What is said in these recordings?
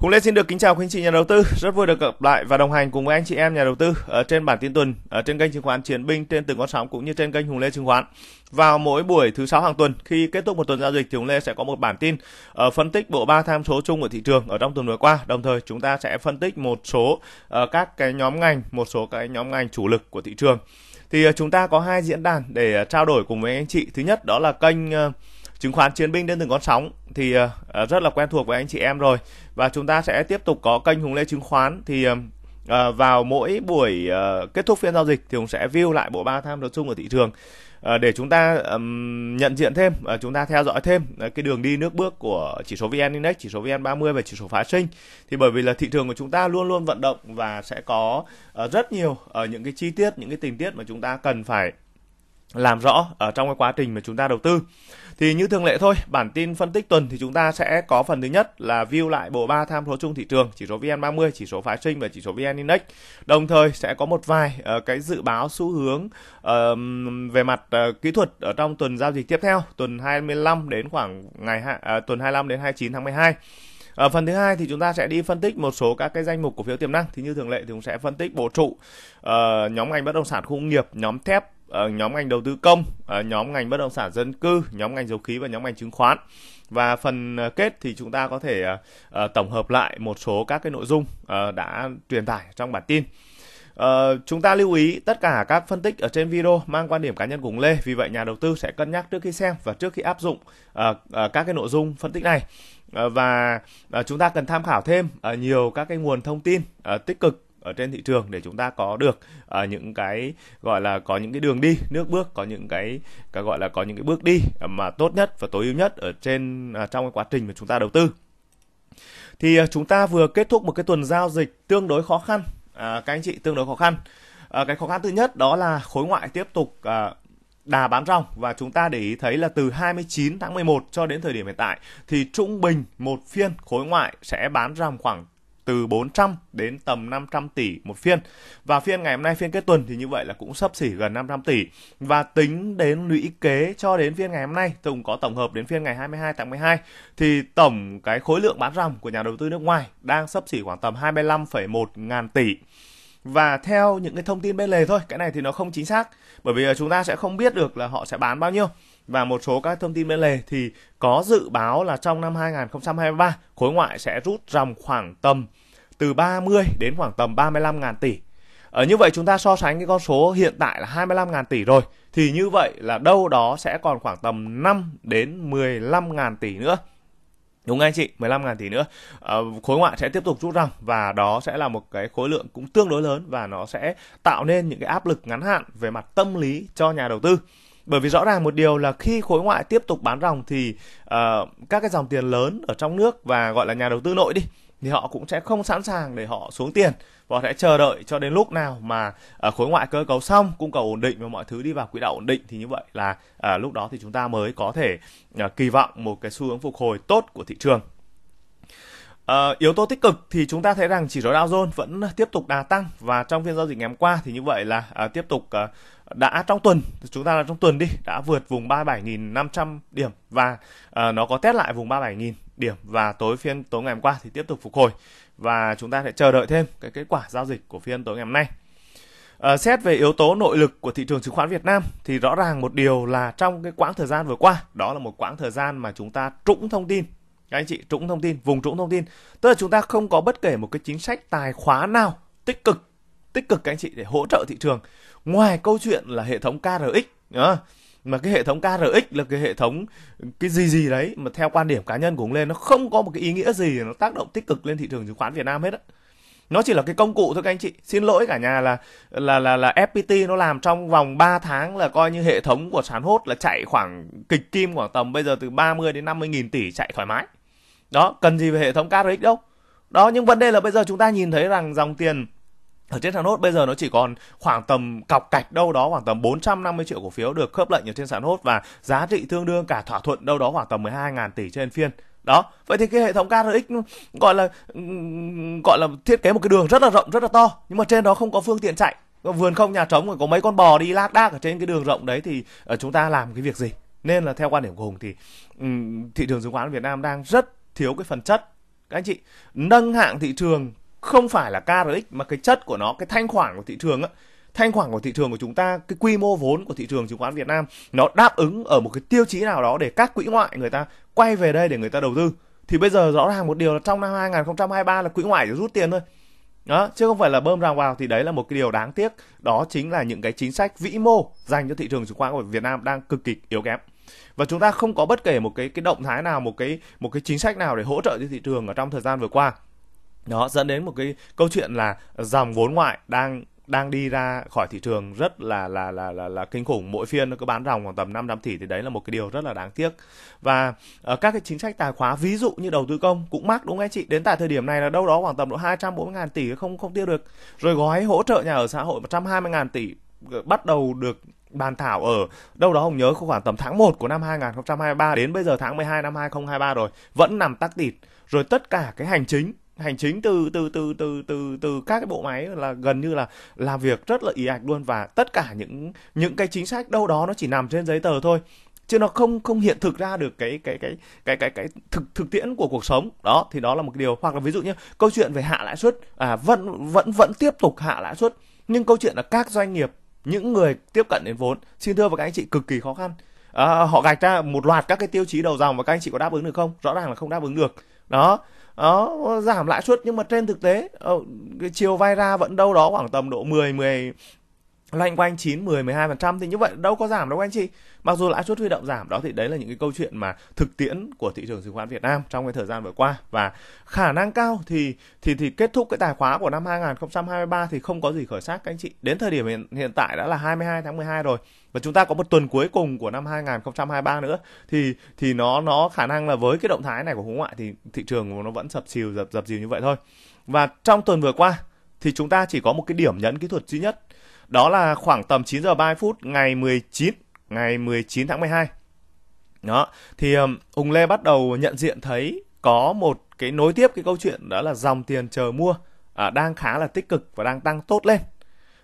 Hùng Lê xin được kính chào quý anh chị nhà đầu tư. Rất vui được gặp lại và đồng hành cùng với anh chị em nhà đầu tư ở trên bản tin tuần, ở trên kênh chứng khoán Chiến Binh, trên từng con sóng cũng như trên kênh Hùng Lê chứng khoán. Vào mỗi buổi thứ sáu hàng tuần, khi kết thúc một tuần giao dịch thì Hùng Lê sẽ có một bản tin ở ờ, phân tích bộ ba tham số chung của thị trường ở trong tuần vừa qua. Đồng thời chúng ta sẽ phân tích một số ờ, các cái nhóm ngành, một số cái nhóm ngành chủ lực của thị trường. Thì ờ, chúng ta có hai diễn đàn để trao đổi cùng với anh chị. Thứ nhất đó là kênh chứng khoán chiến binh đến từng con sóng thì uh, rất là quen thuộc với anh chị em rồi và chúng ta sẽ tiếp tục có kênh Hùng Lê chứng khoán thì uh, vào mỗi buổi uh, kết thúc phiên giao dịch thì Hùng sẽ view lại bộ ba tham số chung của thị trường uh, để chúng ta um, nhận diện thêm uh, chúng ta theo dõi thêm uh, cái đường đi nước bước của chỉ số VN Index, chỉ số VN30 và chỉ số phá sinh thì bởi vì là thị trường của chúng ta luôn luôn vận động và sẽ có uh, rất nhiều uh, những cái chi tiết, những cái tình tiết mà chúng ta cần phải làm rõ ở trong cái quá trình mà chúng ta đầu tư. Thì như thường lệ thôi, bản tin phân tích tuần thì chúng ta sẽ có phần thứ nhất là view lại bộ ba tham số chung thị trường, chỉ số VN30, chỉ số phái sinh và chỉ số VN Index. Đồng thời sẽ có một vài uh, cái dự báo xu hướng uh, về mặt uh, kỹ thuật ở trong tuần giao dịch tiếp theo, tuần 25 đến khoảng ngày uh, tuần 25 đến 29 tháng 12. Ở ờ, phần thứ hai thì chúng ta sẽ đi phân tích một số các cái danh mục cổ phiếu tiềm năng. Thì như thường lệ thì cũng sẽ phân tích bộ trụ, uh, nhóm ngành bất động sản khu công nghiệp, nhóm thép, Ờ, nhóm ngành đầu tư công, ờ, nhóm ngành bất động sản dân cư, nhóm ngành dầu khí và nhóm ngành chứng khoán. Và phần ờ, kết thì chúng ta có thể tổng hợp lại một số các cái nội dung đã truyền tải trong bản tin. chúng ta lưu ý tất cả các phân tích ở trên video mang quan điểm cá nhân của Lê, vì vậy nhà đầu tư sẽ cân nhắc trước khi xem và trước khi áp dụng các cái nội dung phân tích này và chúng ta cần tham khảo thêm nhiều các cái nguồn thông tin tích cực ở trên thị trường để chúng ta có được uh, những cái gọi là có những cái đường đi nước bước có những cái, cái gọi là có những cái bước đi mà tốt nhất và tối ưu nhất ở trên uh, trong cái quá trình mà chúng ta đầu tư thì uh, chúng ta vừa kết thúc một cái tuần giao dịch tương đối khó khăn uh, các anh chị tương đối khó khăn uh, cái khó khăn thứ nhất đó là khối ngoại tiếp tục uh, đà bán ròng và chúng ta để ý thấy là từ 29 tháng 11 cho đến thời điểm hiện tại thì trung bình một phiên khối ngoại sẽ bán ròng khoảng từ 400 đến tầm 500 tỷ một phiên. Và phiên ngày hôm nay phiên kết tuần thì như vậy là cũng sấp xỉ gần 500 tỷ. Và tính đến lũy kế cho đến phiên ngày hôm nay, tổng có tổng hợp đến phiên ngày 22 tháng 12 thì tổng cái khối lượng bán ròng của nhà đầu tư nước ngoài đang sấp xỉ khoảng tầm 25,1 ngàn tỷ và theo những cái thông tin bên lề thôi cái này thì nó không chính xác bởi vì chúng ta sẽ không biết được là họ sẽ bán bao nhiêu và một số các thông tin bên lề thì có dự báo là trong năm 2023 khối ngoại sẽ rút dòng khoảng tầm từ 30 đến khoảng tầm 35 ngàn tỷ. Ở như vậy chúng ta so sánh cái con số hiện tại là 25 ngàn tỷ rồi thì như vậy là đâu đó sẽ còn khoảng tầm 5 đến 15 ngàn tỷ nữa. Đúng anh chị, 15 ngàn tỷ nữa. À, khối ngoại sẽ tiếp tục rút ròng và đó sẽ là một cái khối lượng cũng tương đối lớn và nó sẽ tạo nên những cái áp lực ngắn hạn về mặt tâm lý cho nhà đầu tư bởi vì rõ ràng một điều là khi khối ngoại tiếp tục bán ròng thì uh, các cái dòng tiền lớn ở trong nước và gọi là nhà đầu tư nội đi thì họ cũng sẽ không sẵn sàng để họ xuống tiền và họ sẽ chờ đợi cho đến lúc nào mà uh, khối ngoại cơ cấu xong cung cầu ổn định và mọi thứ đi vào quỹ đạo ổn định thì như vậy là uh, lúc đó thì chúng ta mới có thể uh, kỳ vọng một cái xu hướng phục hồi tốt của thị trường Uh, yếu tố tích cực thì chúng ta thấy rằng chỉ số Dow Jones vẫn tiếp tục đà tăng và trong phiên giao dịch ngày hôm qua thì như vậy là uh, tiếp tục uh, đã trong tuần chúng ta là trong tuần đi đã vượt vùng 37.500 điểm và uh, nó có test lại vùng 37.000 điểm và tối phiên tối ngày hôm qua thì tiếp tục phục hồi và chúng ta sẽ chờ đợi thêm cái kết quả giao dịch của phiên tối ngày hôm nay. Uh, xét về yếu tố nội lực của thị trường chứng khoán Việt Nam thì rõ ràng một điều là trong cái quãng thời gian vừa qua đó là một quãng thời gian mà chúng ta trũng thông tin các anh chị trũng thông tin vùng trũng thông tin tức là chúng ta không có bất kể một cái chính sách tài khóa nào tích cực tích cực các anh chị để hỗ trợ thị trường ngoài câu chuyện là hệ thống KRX đó. mà cái hệ thống KRX là cái hệ thống cái gì gì đấy mà theo quan điểm cá nhân của ông lên nó không có một cái ý nghĩa gì nó tác động tích cực lên thị trường chứng khoán Việt Nam hết á nó chỉ là cái công cụ thôi các anh chị xin lỗi cả nhà là là là là FPT nó làm trong vòng 3 tháng là coi như hệ thống của sàn hốt là chạy khoảng kịch kim khoảng tầm bây giờ từ 30 đến 50 nghìn tỷ chạy thoải mái đó cần gì về hệ thống carrick đâu đó nhưng vấn đề là bây giờ chúng ta nhìn thấy rằng dòng tiền ở trên sàn hốt bây giờ nó chỉ còn khoảng tầm cọc cạch đâu đó khoảng tầm 450 triệu cổ phiếu được khớp lệnh ở trên sàn hốt và giá trị tương đương cả thỏa thuận đâu đó khoảng tầm 12.000 tỷ trên phiên đó vậy thì cái hệ thống KRX ừ, gọi là ừ, gọi là thiết kế một cái đường rất là rộng rất là to nhưng mà trên đó không có phương tiện chạy vườn không nhà trống rồi có mấy con bò đi lác đác ở trên cái đường rộng đấy thì ờ, chúng ta làm cái việc gì nên là theo quan điểm của hùng thì ừ, thị trường chứng khoán việt nam đang rất thiếu cái phần chất các anh chị nâng hạng thị trường không phải là KRX mà cái chất của nó cái thanh khoản của thị trường á thanh khoản của thị trường của chúng ta cái quy mô vốn của thị trường chứng khoán Việt Nam nó đáp ứng ở một cái tiêu chí nào đó để các quỹ ngoại người ta quay về đây để người ta đầu tư thì bây giờ rõ ràng một điều là trong năm 2023 là quỹ ngoại rút tiền thôi đó, chứ không phải là bơm ràng vào thì đấy là một cái điều đáng tiếc đó chính là những cái chính sách vĩ mô dành cho thị trường chứng khoán của Việt Nam đang cực kỳ yếu kém và chúng ta không có bất kể một cái cái động thái nào một cái một cái chính sách nào để hỗ trợ cho thị trường ở trong thời gian vừa qua đó dẫn đến một cái câu chuyện là dòng vốn ngoại đang đang đi ra khỏi thị trường rất là là là là, là kinh khủng mỗi phiên nó cứ bán ròng khoảng tầm 500 tỷ thì đấy là một cái điều rất là đáng tiếc và uh, các cái chính sách tài khóa ví dụ như đầu tư công cũng mắc đúng không anh chị đến tại thời điểm này là đâu đó khoảng tầm độ 240 ngàn tỷ không không tiêu được rồi gói hỗ trợ nhà ở xã hội 120 ngàn tỷ bắt đầu được bàn thảo ở đâu đó không nhớ khoảng tầm tháng 1 của năm 2023 đến bây giờ tháng 12 năm 2023 rồi vẫn nằm tắc tịt rồi tất cả cái hành chính hành chính từ từ từ từ từ từ các cái bộ máy là gần như là làm việc rất là ý ạch luôn và tất cả những những cái chính sách đâu đó nó chỉ nằm trên giấy tờ thôi chứ nó không không hiện thực ra được cái cái cái cái cái cái thực thực tiễn của cuộc sống đó thì đó là một điều hoặc là ví dụ như câu chuyện về hạ lãi suất à, vẫn vẫn vẫn tiếp tục hạ lãi suất nhưng câu chuyện là các doanh nghiệp những người tiếp cận đến vốn xin thưa với các anh chị cực kỳ khó khăn à, họ gạch ra một loạt các cái tiêu chí đầu dòng và các anh chị có đáp ứng được không rõ ràng là không đáp ứng được đó đó giảm lãi suất nhưng mà trên thực tế ờ, cái chiều vay ra vẫn đâu đó khoảng tầm độ 10 10 loanh quanh 9, 10, 12% thì như vậy đâu có giảm đâu anh chị. Mặc dù lãi suất huy động giảm đó thì đấy là những cái câu chuyện mà thực tiễn của thị trường chứng khoán Việt Nam trong cái thời gian vừa qua và khả năng cao thì thì thì kết thúc cái tài khóa của năm 2023 thì không có gì khởi sắc các anh chị. Đến thời điểm hiện, hiện tại đã là 22 tháng 12 rồi và chúng ta có một tuần cuối cùng của năm 2023 nữa thì thì nó nó khả năng là với cái động thái này của hướng ngoại thì thị trường nó vẫn sập xìu dập dập dìu như vậy thôi. Và trong tuần vừa qua thì chúng ta chỉ có một cái điểm nhấn kỹ thuật duy nhất đó là khoảng tầm 9 giờ 30 phút ngày 19 ngày 19 tháng 12. Đó, thì Hùng Lê bắt đầu nhận diện thấy có một cái nối tiếp cái câu chuyện đó là dòng tiền chờ mua à, đang khá là tích cực và đang tăng tốt lên.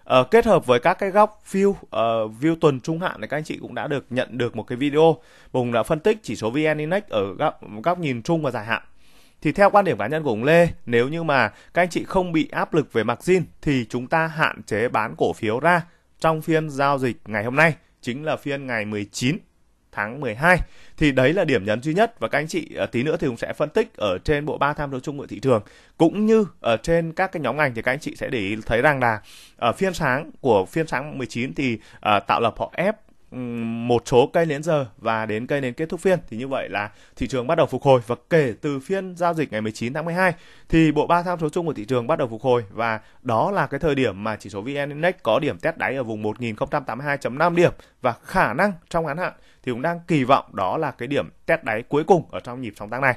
À, kết hợp với các cái góc view uh, view tuần trung hạn thì các anh chị cũng đã được nhận được một cái video Hùng đã phân tích chỉ số VN Index ở góc, góc nhìn trung và dài hạn thì theo quan điểm cá nhân của ông Lê, nếu như mà các anh chị không bị áp lực về mặt zin thì chúng ta hạn chế bán cổ phiếu ra trong phiên giao dịch ngày hôm nay, chính là phiên ngày 19 tháng 12. Thì đấy là điểm nhấn duy nhất và các anh chị ờ, tí nữa thì cũng sẽ phân tích ở trên bộ ba tham số chung của thị trường cũng như ở trên các cái nhóm ngành thì các anh chị sẽ để ý thấy rằng là ở ờ, phiên sáng của phiên sáng 19 thì uh, tạo lập họ ép một số cây đến giờ và đến cây đến kết thúc phiên thì như vậy là thị trường bắt đầu phục hồi và kể từ phiên giao dịch ngày 19 tháng 12 thì bộ ba tham số chung của thị trường bắt đầu phục hồi và đó là cái thời điểm mà chỉ số VN Index có điểm test đáy ở vùng 1082.5 điểm và khả năng trong ngắn hạn thì cũng đang kỳ vọng đó là cái điểm test đáy cuối cùng ở trong nhịp sóng tăng này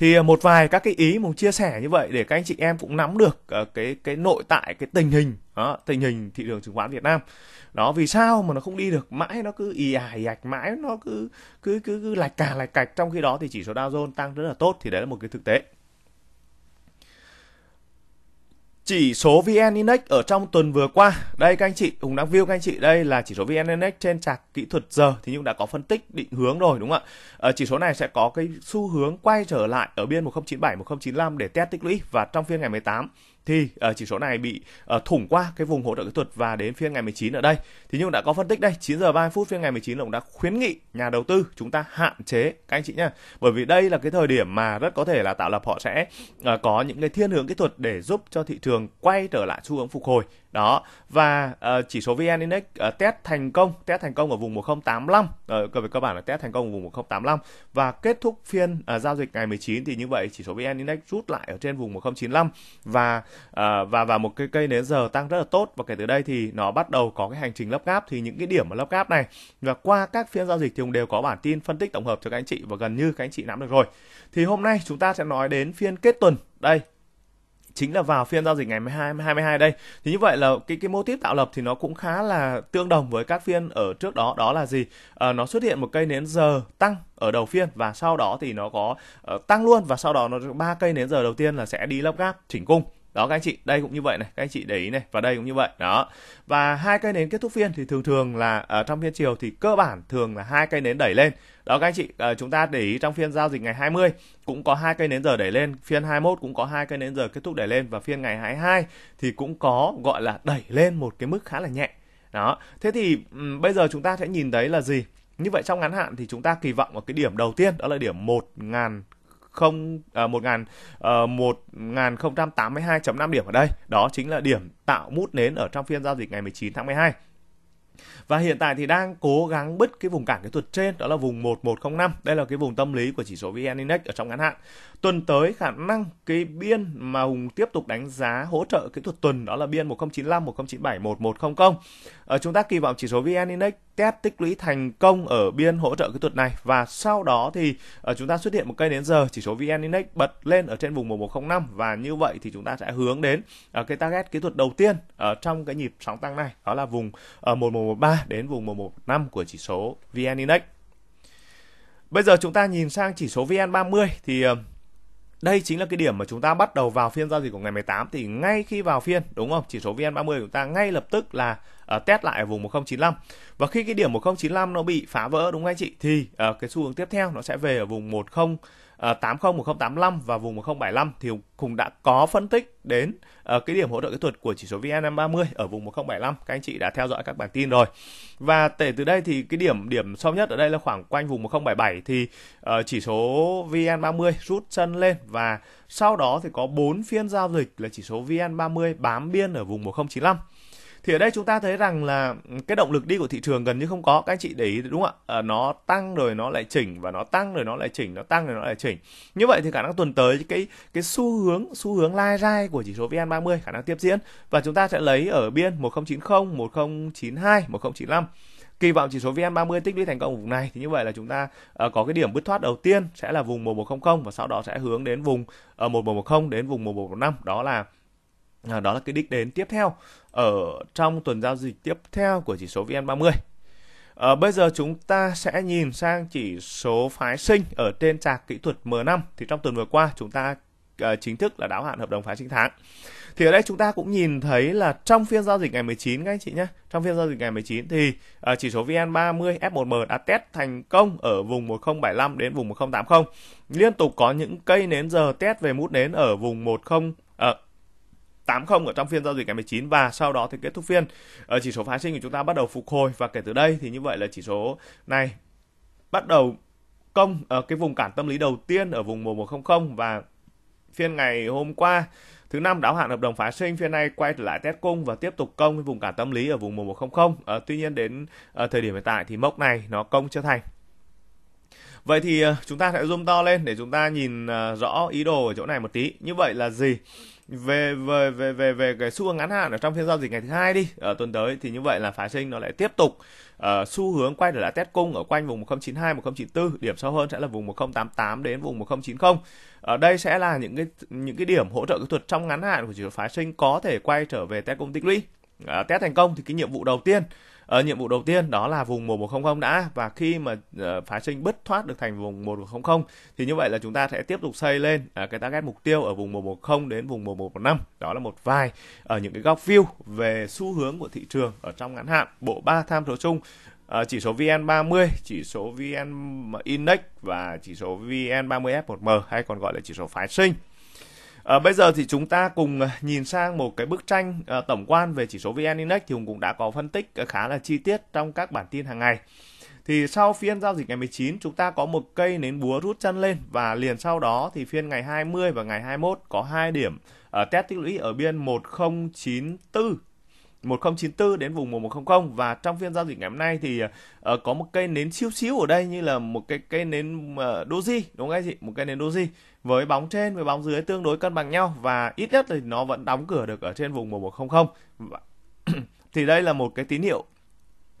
thì à, một vài các cái ý mình chia sẻ như vậy để các anh chị em cũng nắm được à, cái cái nội tại cái tình hình đó, tình hình thị trường chứng khoán Việt Nam đó vì sao mà nó không đi được mãi nó cứ ì ải ạch mãi nó cứ cứ cứ, cứ lạch cà lạch cạch trong khi đó thì chỉ số Dow Jones tăng rất là tốt thì đấy là một cái thực tế Chỉ số VN Index ở trong tuần vừa qua, đây các anh chị, Hùng đang view các anh chị đây là chỉ số VN Index trên chart kỹ thuật giờ thì chúng đã có phân tích định hướng rồi đúng không ạ? Ờ, chỉ số này sẽ có cái xu hướng quay trở lại ở biên 1097 1095 để test tích lũy và trong phiên ngày 18 thì uh, chỉ số này bị uh, thủng qua cái vùng hỗ trợ kỹ thuật và đến phiên ngày 19 ở đây thì như đã có phân tích đây 9 giờ 30 phút phiên ngày 19 là cũng đã khuyến nghị nhà đầu tư chúng ta hạn chế các anh chị nhá bởi vì đây là cái thời điểm mà rất có thể là tạo lập họ sẽ uh, có những cái thiên hướng kỹ thuật để giúp cho thị trường quay trở lại xu hướng phục hồi đó và uh, chỉ số vn index uh, test thành công test thành công ở vùng 1085 uh, ờ, về cơ bản là test thành công ở vùng 1085 và kết thúc phiên uh, giao dịch ngày 19 thì như vậy chỉ số vn index rút lại ở trên vùng 1095 và uh, và và một cái cây nến giờ tăng rất là tốt và kể từ đây thì nó bắt đầu có cái hành trình lấp gáp thì những cái điểm ở lấp gáp này và qua các phiên giao dịch thì ông đều có bản tin phân tích tổng hợp cho các anh chị và gần như các anh chị nắm được rồi thì hôm nay chúng ta sẽ nói đến phiên kết tuần đây chính là vào phiên giao dịch ngày 12 22 đây. Thì như vậy là cái cái mô típ tạo lập thì nó cũng khá là tương đồng với các phiên ở trước đó đó là gì? À, nó xuất hiện một cây nến giờ tăng ở đầu phiên và sau đó thì nó có uh, tăng luôn và sau đó nó ba cây nến giờ đầu tiên là sẽ đi lắp gáp chỉnh cung đó các anh chị đây cũng như vậy này các anh chị để ý này và đây cũng như vậy đó và hai cây nến kết thúc phiên thì thường thường là ở ờ, trong phiên chiều thì cơ bản thường là hai cây nến đẩy lên đó các anh chị ờ, chúng ta để ý trong phiên giao dịch ngày 20 cũng có hai cây nến giờ đẩy lên phiên 21 cũng có hai cây nến giờ kết thúc đẩy lên và phiên ngày 22 thì cũng có gọi là đẩy lên một cái mức khá là nhẹ đó thế thì bây giờ chúng ta sẽ nhìn thấy là gì như vậy trong ngắn hạn thì chúng ta kỳ vọng vào cái điểm đầu tiên đó là điểm 1.000 không à, 1000 à, 1082.5 điểm ở đây. Đó chính là điểm tạo mút nến ở trong phiên giao dịch ngày 19 tháng 12 và hiện tại thì đang cố gắng bứt cái vùng cản kỹ thuật trên đó là vùng 1105 đây là cái vùng tâm lý của chỉ số VN Index ở trong ngắn hạn tuần tới khả năng cái biên mà Hùng tiếp tục đánh giá hỗ trợ kỹ thuật tuần đó là biên 1095 1097 1100 ở chúng ta kỳ vọng chỉ số VN Index test tích lũy thành công ở biên hỗ trợ kỹ thuật này và sau đó thì ờ, chúng ta xuất hiện một cây đến giờ chỉ số VN Index bật lên ở trên vùng 1105 và như vậy thì chúng ta sẽ hướng đến ờ, cái target kỹ thuật đầu tiên ở trong cái nhịp sóng tăng này đó là vùng 1113 ờ, đến vùng 115 của chỉ số VN Index. Bây giờ chúng ta nhìn sang chỉ số VN30 thì ờ, đây chính là cái điểm mà chúng ta bắt đầu vào phiên giao dịch của ngày 18 thì ngay khi vào phiên đúng không? Chỉ số VN30 của chúng ta ngay lập tức là uh, test lại ở vùng 1095. Và khi cái điểm 1095 nó bị phá vỡ đúng không anh chị thì uh, cái xu hướng tiếp theo nó sẽ về ở vùng 10 80 ờ, 1085 và vùng 1075 thì cũng đã có phân tích đến ờ, cái điểm hỗ trợ kỹ thuật của chỉ số VN530 ở vùng 1075. Các anh chị đã theo dõi các bản tin rồi. Và kể từ đây thì cái điểm điểm sâu nhất ở đây là khoảng quanh vùng 1077 thì ờ, chỉ số VN30 rút chân lên và sau đó thì có 4 phiên giao dịch là chỉ số VN30 bám biên ở vùng 1095 thì ở đây chúng ta thấy rằng là cái động lực đi của thị trường gần như không có các anh chị để ý đúng không ạ à, nó tăng rồi nó lại chỉnh và nó tăng rồi nó lại chỉnh nó tăng rồi nó lại chỉnh như vậy thì khả năng tuần tới cái cái xu hướng xu hướng lai rai của chỉ số VN30 khả năng tiếp diễn và chúng ta sẽ lấy ở biên 1090 1092 1095 kỳ vọng chỉ số VN30 tích lũy thành công ở vùng này thì như vậy là chúng ta uh, có cái điểm bứt thoát đầu tiên sẽ là vùng 1100 và sau đó sẽ hướng đến vùng uh, ờ, 1110 đến vùng 1115 đó là à, đó là cái đích đến tiếp theo ở trong tuần giao dịch tiếp theo của chỉ số VN30. À, bây giờ chúng ta sẽ nhìn sang chỉ số phái sinh ở trên trạc kỹ thuật M5 thì trong tuần vừa qua chúng ta à, chính thức là đáo hạn hợp đồng phái sinh tháng. Thì ở đây chúng ta cũng nhìn thấy là trong phiên giao dịch ngày 19 các anh chị nhé. Trong phiên giao dịch ngày 19 thì à, chỉ số VN30 F1M đã test thành công ở vùng 1075 đến vùng 1080. Liên tục có những cây nến giờ test về mút nến ở vùng 10 à, 80 ở trong phiên giao dịch ngày 19 và sau đó thì kết thúc phiên ở ờ, chỉ số phái sinh của chúng ta bắt đầu phục hồi và kể từ đây thì như vậy là chỉ số này bắt đầu công ở cái vùng cản tâm lý đầu tiên ở vùng 1100 và phiên ngày hôm qua thứ năm đáo hạn hợp đồng phái sinh phiên này quay trở lại test cung và tiếp tục công với vùng cản tâm lý ở vùng 1100 à, ờ, tuy nhiên đến à, thời điểm hiện tại thì mốc này nó công chưa thành Vậy thì chúng ta sẽ zoom to lên để chúng ta nhìn rõ ý đồ ở chỗ này một tí. Như vậy là gì? về về về về về cái xu hướng ngắn hạn ở trong phiên giao dịch ngày thứ hai đi ở tuần tới thì như vậy là phái sinh nó lại tiếp tục uh, xu hướng quay trở lại test cung ở quanh vùng 1092 1094 điểm sâu hơn sẽ là vùng 1088 đến vùng 1090 ở đây sẽ là những cái những cái điểm hỗ trợ kỹ thuật trong ngắn hạn của chỉ số phái sinh có thể quay trở về test cung tích lũy uh, test thành công thì cái nhiệm vụ đầu tiên ở ờ, nhiệm vụ đầu tiên đó là vùng 1100 đã và khi mà ờ, phá sinh bứt thoát được thành vùng 1100 thì như vậy là chúng ta sẽ tiếp tục xây lên ờ, cái target mục tiêu ở vùng 110 đến vùng 1115. Đó là một vài ở những cái góc view về xu hướng của thị trường ở trong ngắn hạn, bộ ba tham số chung À, chỉ số VN30, chỉ số VN Index và chỉ số VN30F1M hay còn gọi là chỉ số phái sinh. À, bây giờ thì chúng ta cùng ờ, nhìn sang một cái bức tranh à, tổng quan về chỉ số VN Index thì Hùng cũng đã có phân tích khá là chi tiết trong các bản tin hàng ngày. Thì sau phiên giao dịch ngày 19 chúng ta có một cây nến búa rút chân lên và liền sau đó thì phiên ngày 20 và ngày 21 có hai điểm ở test tích lũy ở biên 1094 1094 đến vùng 1100 và trong phiên giao dịch ngày hôm nay thì uh, có một cây nến siêu xíu ở đây như là một cái cây nến uh, doji đúng không anh chị một cây nến doji với bóng trên với bóng dưới tương đối cân bằng nhau và ít nhất thì nó vẫn đóng cửa được ở trên vùng 1100 thì đây là một cái tín hiệu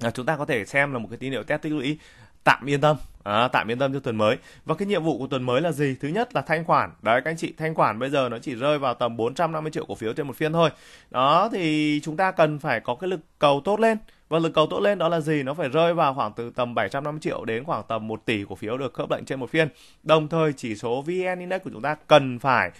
à, chúng ta có thể xem là một cái tín hiệu test tích lũy tạm yên tâm À, tạm yên tâm cho tuần mới. Và cái nhiệm vụ của tuần mới là gì? Thứ nhất là thanh khoản. Đấy các anh chị, thanh khoản bây giờ nó chỉ rơi vào tầm 450 triệu cổ phiếu trên một phiên thôi. Đó thì chúng ta cần phải có cái lực cầu tốt lên và lực cầu tốt lên đó là gì nó phải rơi vào khoảng từ tầm 750 triệu đến khoảng tầm 1 tỷ cổ phiếu được khớp lệnh trên một phiên đồng thời chỉ số VN Index của chúng ta cần phải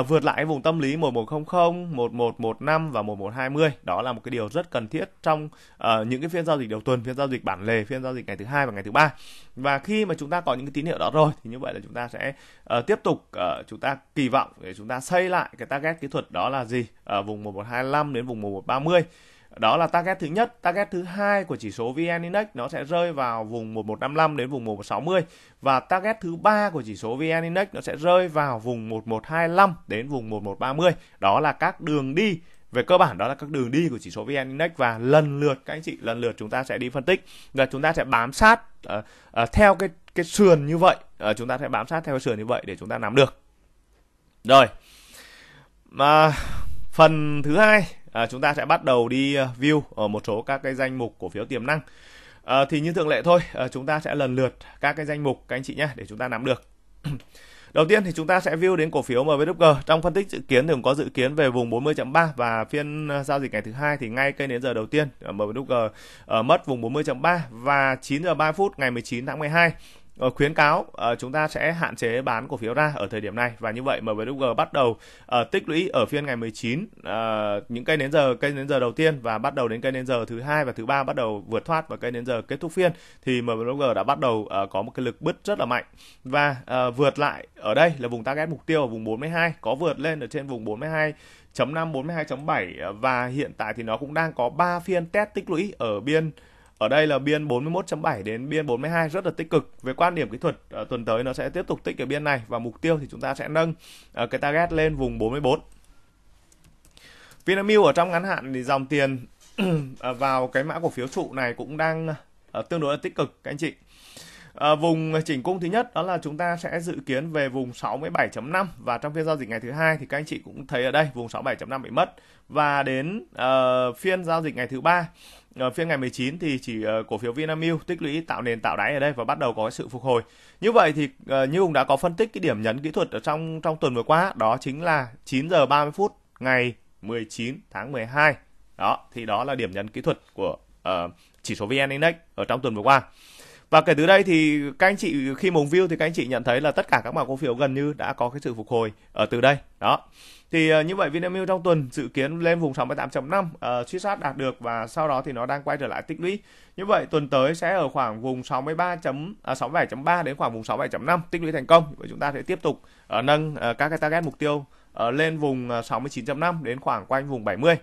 uh, vượt lại vùng tâm lý 1100 1115 và 1120 đó là một cái điều rất cần thiết trong uh, những cái phiên giao dịch đầu tuần phiên giao dịch bản lề phiên giao dịch ngày thứ hai và ngày thứ ba và khi mà chúng ta có những cái tín hiệu đó rồi thì như vậy là chúng ta sẽ uh, tiếp tục uh, chúng ta kỳ vọng để chúng ta xây lại cái target kỹ thuật đó là gì ở uh, vùng 1125 đến vùng 1130 đó là target thứ nhất, target thứ hai của chỉ số VN Index nó sẽ rơi vào vùng 1155 đến vùng 1160 và target thứ ba của chỉ số VN Index nó sẽ rơi vào vùng 1125 đến vùng 1130. Đó là các đường đi về cơ bản đó là các đường đi của chỉ số VN Index và lần lượt các anh chị lần lượt chúng ta sẽ đi phân tích và chúng ta sẽ bám sát uh, uh, theo cái cái sườn như vậy uh, chúng ta sẽ bám sát theo cái sườn như vậy để chúng ta nắm được rồi mà phần thứ hai à, chúng ta sẽ bắt đầu đi ờ, view ở một số các cái danh mục cổ phiếu tiềm năng à, thì như thường lệ thôi à, chúng ta sẽ lần lượt các cái danh mục các anh chị nhé để chúng ta nắm được Đầu tiên thì chúng ta sẽ view đến cổ phiếu MWG. Trong phân tích dự kiến thì cũng có dự kiến về vùng 40.3 và phiên giao dịch ngày thứ hai thì ngay cây đến giờ đầu tiên ở mất vùng 40.3 và 9 giờ 3 phút ngày 19 tháng 12 Ờ, khuyến cáo ờ, chúng ta sẽ hạn chế bán cổ phiếu ra ở thời điểm này và như vậy MWG bắt đầu ờ, tích lũy ở phiên ngày 19 những cây đến giờ cây đến giờ đầu tiên và bắt đầu đến cây đến giờ thứ hai và thứ ba bắt đầu vượt thoát và cây đến giờ kết thúc phiên thì MWG đã bắt đầu có một cái lực bứt rất là mạnh và vượt lại ở đây là vùng target mục tiêu ở vùng 42 có vượt lên ở trên vùng 42 42.5 42.7 và hiện tại thì nó cũng đang có 3 phiên test tích lũy ở biên ở đây là biên 41.7 đến biên 42 rất là tích cực về quan điểm kỹ thuật à, tuần tới nó sẽ tiếp tục tích ở biên này và mục tiêu thì chúng ta sẽ nâng à, cái target lên vùng 44 Vinamilk ở trong ngắn hạn thì dòng tiền ờ, vào cái mã cổ phiếu trụ này cũng đang uh, tương đối là tích cực các anh chị. Uh, vùng chỉnh cung thứ nhất đó là chúng ta sẽ dự kiến về vùng 67.5 và trong phiên giao dịch ngày thứ hai thì các anh chị cũng thấy ở đây vùng 67.5 bị mất và đến uh, phiên giao dịch ngày thứ ba ở ờ, phiên ngày 19 thì chỉ ờ, cổ phiếu Vinamilk tích lũy tạo nền tạo đáy ở đây và bắt đầu có sự phục hồi. Như vậy thì ờ, như Hùng đã có phân tích cái điểm nhấn kỹ thuật ở trong trong tuần vừa qua đó chính là 9 giờ 30 phút ngày 19 tháng 12. Đó, thì đó là điểm nhấn kỹ thuật của uh, chỉ số VN Index ở trong tuần vừa qua và kể từ đây thì các anh chị khi mùng view thì các anh chị nhận thấy là tất cả các mã cổ phiếu gần như đã có cái sự phục hồi ở từ đây đó thì ờ, như vậy Vinamilk trong tuần dự kiến lên vùng 68.5 uh, suy sát đạt được và sau đó thì nó đang quay trở lại tích lũy như vậy tuần tới sẽ ở khoảng vùng 63. À, 67.3 đến khoảng vùng 67.5 tích lũy thành công và chúng ta sẽ tiếp tục uh, nâng uh, các cái target mục tiêu uh, lên vùng 69.5 đến khoảng quanh vùng 70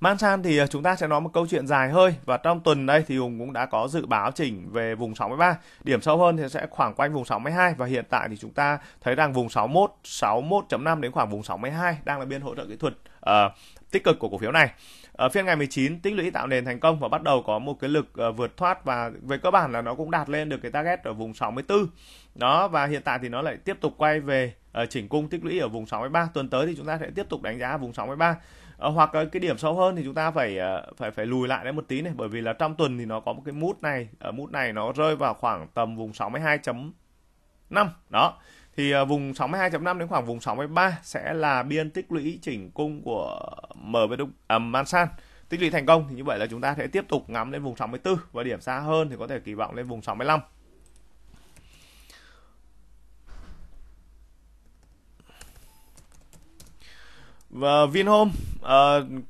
Man thì à, chúng ta sẽ nói một câu chuyện dài hơi và trong tuần đây thì Hùng cũng đã có dự báo chỉnh về vùng 63. Điểm sâu hơn thì sẽ khoảng quanh vùng 62 và hiện tại thì chúng ta thấy rằng vùng 61, 61.5 đến khoảng vùng 62 đang là biên hỗ trợ kỹ thuật uh, tích cực của cổ phiếu này. Ở phiên ngày 19 tích lũy tạo nền thành công và bắt đầu có một cái lực uh, vượt thoát và về cơ bản là nó cũng đạt lên được cái target ở vùng 64. Đó và hiện tại thì nó lại tiếp tục quay về uh, chỉnh cung tích lũy ở vùng 63. Tuần tới thì chúng ta sẽ tiếp tục đánh giá vùng 63 à, hoặc cái điểm sâu hơn thì chúng ta phải ờ, phải phải lùi lại đấy một tí này bởi vì là trong tuần thì nó có một cái mút này ở ờ, mút này nó rơi vào khoảng tầm vùng 62.5 đó thì vùng 62.5 đến khoảng vùng 63 sẽ là biên tích lũy chỉnh cung của MB à, Mansan tích lũy thành công thì như vậy là chúng ta sẽ tiếp tục ngắm lên vùng 64 và điểm xa hơn thì có thể kỳ vọng lên vùng 65 và Vinhome uh,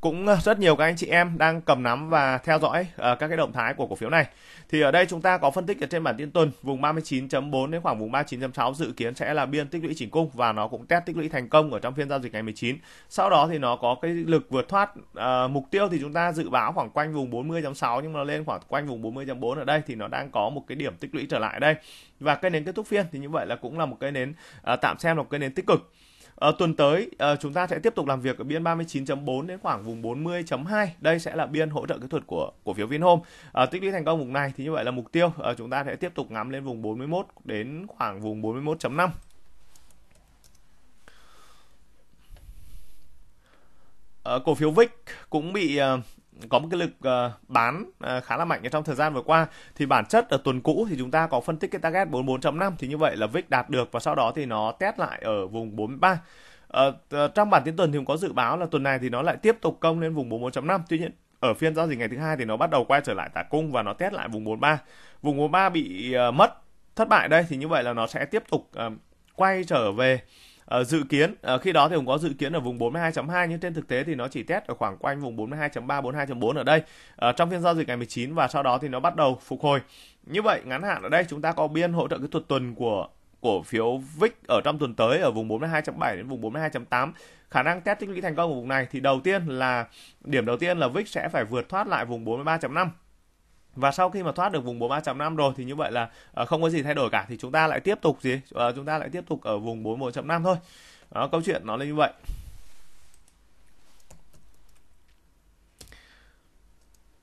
cũng rất nhiều các anh chị em đang cầm nắm và theo dõi uh, các cái động thái của cổ phiếu này. Thì ở đây chúng ta có phân tích ở trên bản tin tuần vùng 39.4 đến khoảng vùng 39.6 dự kiến sẽ là biên tích lũy chỉnh cung và nó cũng test tích lũy thành công ở trong phiên giao dịch ngày 19. Sau đó thì nó có cái lực vượt thoát uh, mục tiêu thì chúng ta dự báo khoảng quanh vùng 40.6 nhưng mà lên khoảng quanh vùng 40.4 ở đây thì nó đang có một cái điểm tích lũy trở lại đây. Và cây nến kết thúc phiên thì như vậy là cũng là một cái nến uh, tạm xem là một cây nến tích cực. À, tuần tới à, chúng ta sẽ tiếp tục làm việc ở biên 39.4 đến khoảng vùng 40.2. Đây sẽ là biên hỗ trợ kỹ thuật của cổ phiếu Vinhome. À, tích lũy thành công vùng này thì như vậy là mục tiêu à, chúng ta sẽ tiếp tục ngắm lên vùng 41 đến khoảng vùng 41.5. À, cổ phiếu VIX cũng bị có một cái lực uh, bán uh, khá là mạnh trong thời gian vừa qua thì bản chất ở tuần cũ thì chúng ta có phân tích cái target 44.5 thì như vậy là VIX đạt được và sau đó thì nó test lại ở vùng 43 Ờ, uh, trong bản tin tuần thì cũng có dự báo là tuần này thì nó lại tiếp tục công lên vùng 44.5 tuy nhiên ở phiên giao dịch ngày thứ hai thì nó bắt đầu quay trở lại tả cung và nó test lại vùng 43 vùng 43 bị uh, mất thất bại đây thì như vậy là nó sẽ tiếp tục uh, quay trở về uh, dự kiến uh, khi đó thì cũng có dự kiến ở vùng 42.2 nhưng trên thực tế thì nó chỉ test ở khoảng quanh vùng 42.3 42.4 ở đây uh, trong phiên giao dịch ngày 19 và sau đó thì nó bắt đầu phục hồi như vậy ngắn hạn ở đây chúng ta có biên hỗ trợ kỹ thuật tuần của cổ phiếu VIX ở trong tuần tới ở vùng 42.7 đến vùng 42.8 khả năng test tích lũy thành công ở vùng này thì đầu tiên là điểm đầu tiên là VIX sẽ phải vượt thoát lại vùng 43.5 và sau khi mà thoát được vùng 43.5 rồi thì như vậy là ờ, không có gì thay đổi cả thì chúng ta lại tiếp tục gì ờ, chúng ta lại tiếp tục ở vùng 41.5 thôi đó, câu chuyện nó là như vậy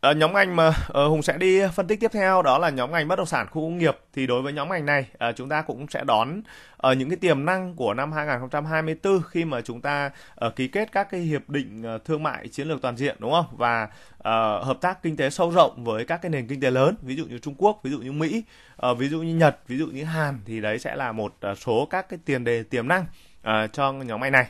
À, nhóm ngành mà à, Hùng sẽ đi phân tích tiếp theo đó là nhóm ngành bất động sản khu công nghiệp thì đối với nhóm ngành này à, chúng ta cũng sẽ đón ở à, những cái tiềm năng của năm 2024 khi mà chúng ta à, ký kết các cái hiệp định à, thương mại chiến lược toàn diện đúng không và à, hợp tác kinh tế sâu rộng với các cái nền kinh tế lớn ví dụ như Trung Quốc ví dụ như Mỹ à, ví dụ như Nhật ví dụ như Hàn thì đấy sẽ là một số các cái tiền đề tiềm năng à, cho nhóm ngành này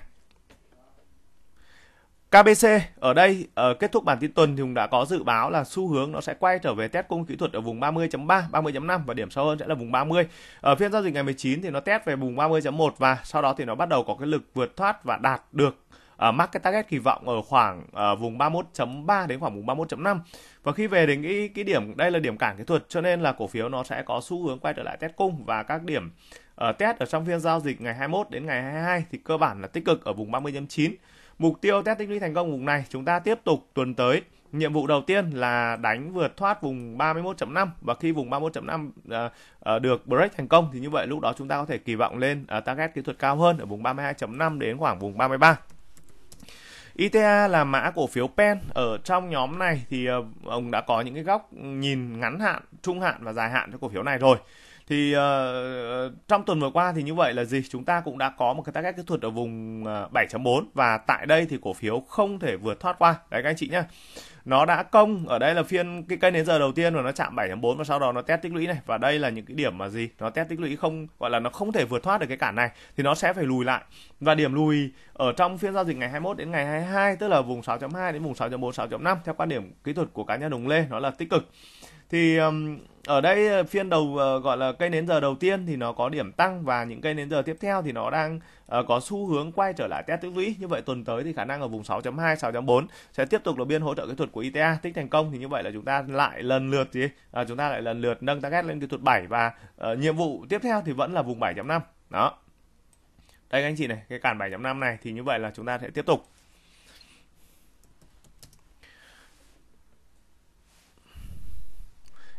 KBC ở đây uh, kết thúc bản tin tuần thì Hùng đã có dự báo là xu hướng nó sẽ quay trở về test cung kỹ thuật ở vùng 30.3, 30.5 và điểm sâu hơn sẽ là vùng 30. Ở ờ, phiên giao dịch ngày 19 thì nó test về vùng 30.1 và sau đó thì nó bắt đầu có cái lực vượt thoát và đạt được uh, market target kỳ vọng ở khoảng uh, vùng 31.3 đến khoảng vùng 31.5 và khi về đến cái, cái điểm đây là điểm cản kỹ thuật cho nên là cổ phiếu nó sẽ có xu hướng quay trở lại test cung và các điểm uh, test ở trong phiên giao dịch ngày 21 đến ngày 22 thì cơ bản là tích cực ở vùng 30.9 Mục tiêu test tích lũy thành công vùng này chúng ta tiếp tục tuần tới. Nhiệm vụ đầu tiên là đánh vượt thoát vùng 31.5 và khi vùng 31.5 uh, uh, được break thành công thì như vậy lúc đó chúng ta có thể kỳ vọng lên uh, target kỹ thuật cao hơn ở vùng 32.5 đến khoảng vùng 33. ITA là mã cổ phiếu pen ở trong nhóm này thì à, ông đã có những cái góc nhìn ngắn hạn, trung hạn và dài hạn cho cổ phiếu này rồi thì uh, trong tuần vừa qua thì như vậy là gì chúng ta cũng đã có một cái target kỹ thuật ở vùng 7.4 ờ, và tại đây thì cổ phiếu không thể vượt thoát qua đấy các anh chị nhá nó đã công ở đây là phiên cái cây đến giờ đầu tiên rồi nó chạm 7.4 và sau đó nó test tích lũy này và đây là những cái điểm mà gì nó test tích lũy không gọi là nó không thể vượt thoát được cái cản này thì nó sẽ phải lùi lại và điểm lùi ở trong phiên giao dịch ngày 21 đến ngày 22 tức là vùng 6.2 đến vùng 6.4 6.5 theo quan điểm kỹ thuật của cá nhân Đồng Lê nó là tích cực thì um, ở đây ờ, phiên đầu ờ, gọi là cây nến giờ đầu tiên thì nó có điểm tăng và những cây nến giờ tiếp theo thì nó đang ờ, có xu hướng quay trở lại test tích lũy như vậy tuần tới thì khả năng ở vùng 6.2 6.4 sẽ tiếp tục là biên hỗ trợ kỹ thuật của ITA tích thành công thì như vậy là chúng ta lại lần lượt gì à, chúng ta lại lần lượt nâng target lên kỹ thuật 7 và uh, nhiệm vụ tiếp theo thì vẫn là vùng 7.5 đó đây anh chị này cái cản 7.5 này thì như vậy là chúng ta sẽ tiếp tục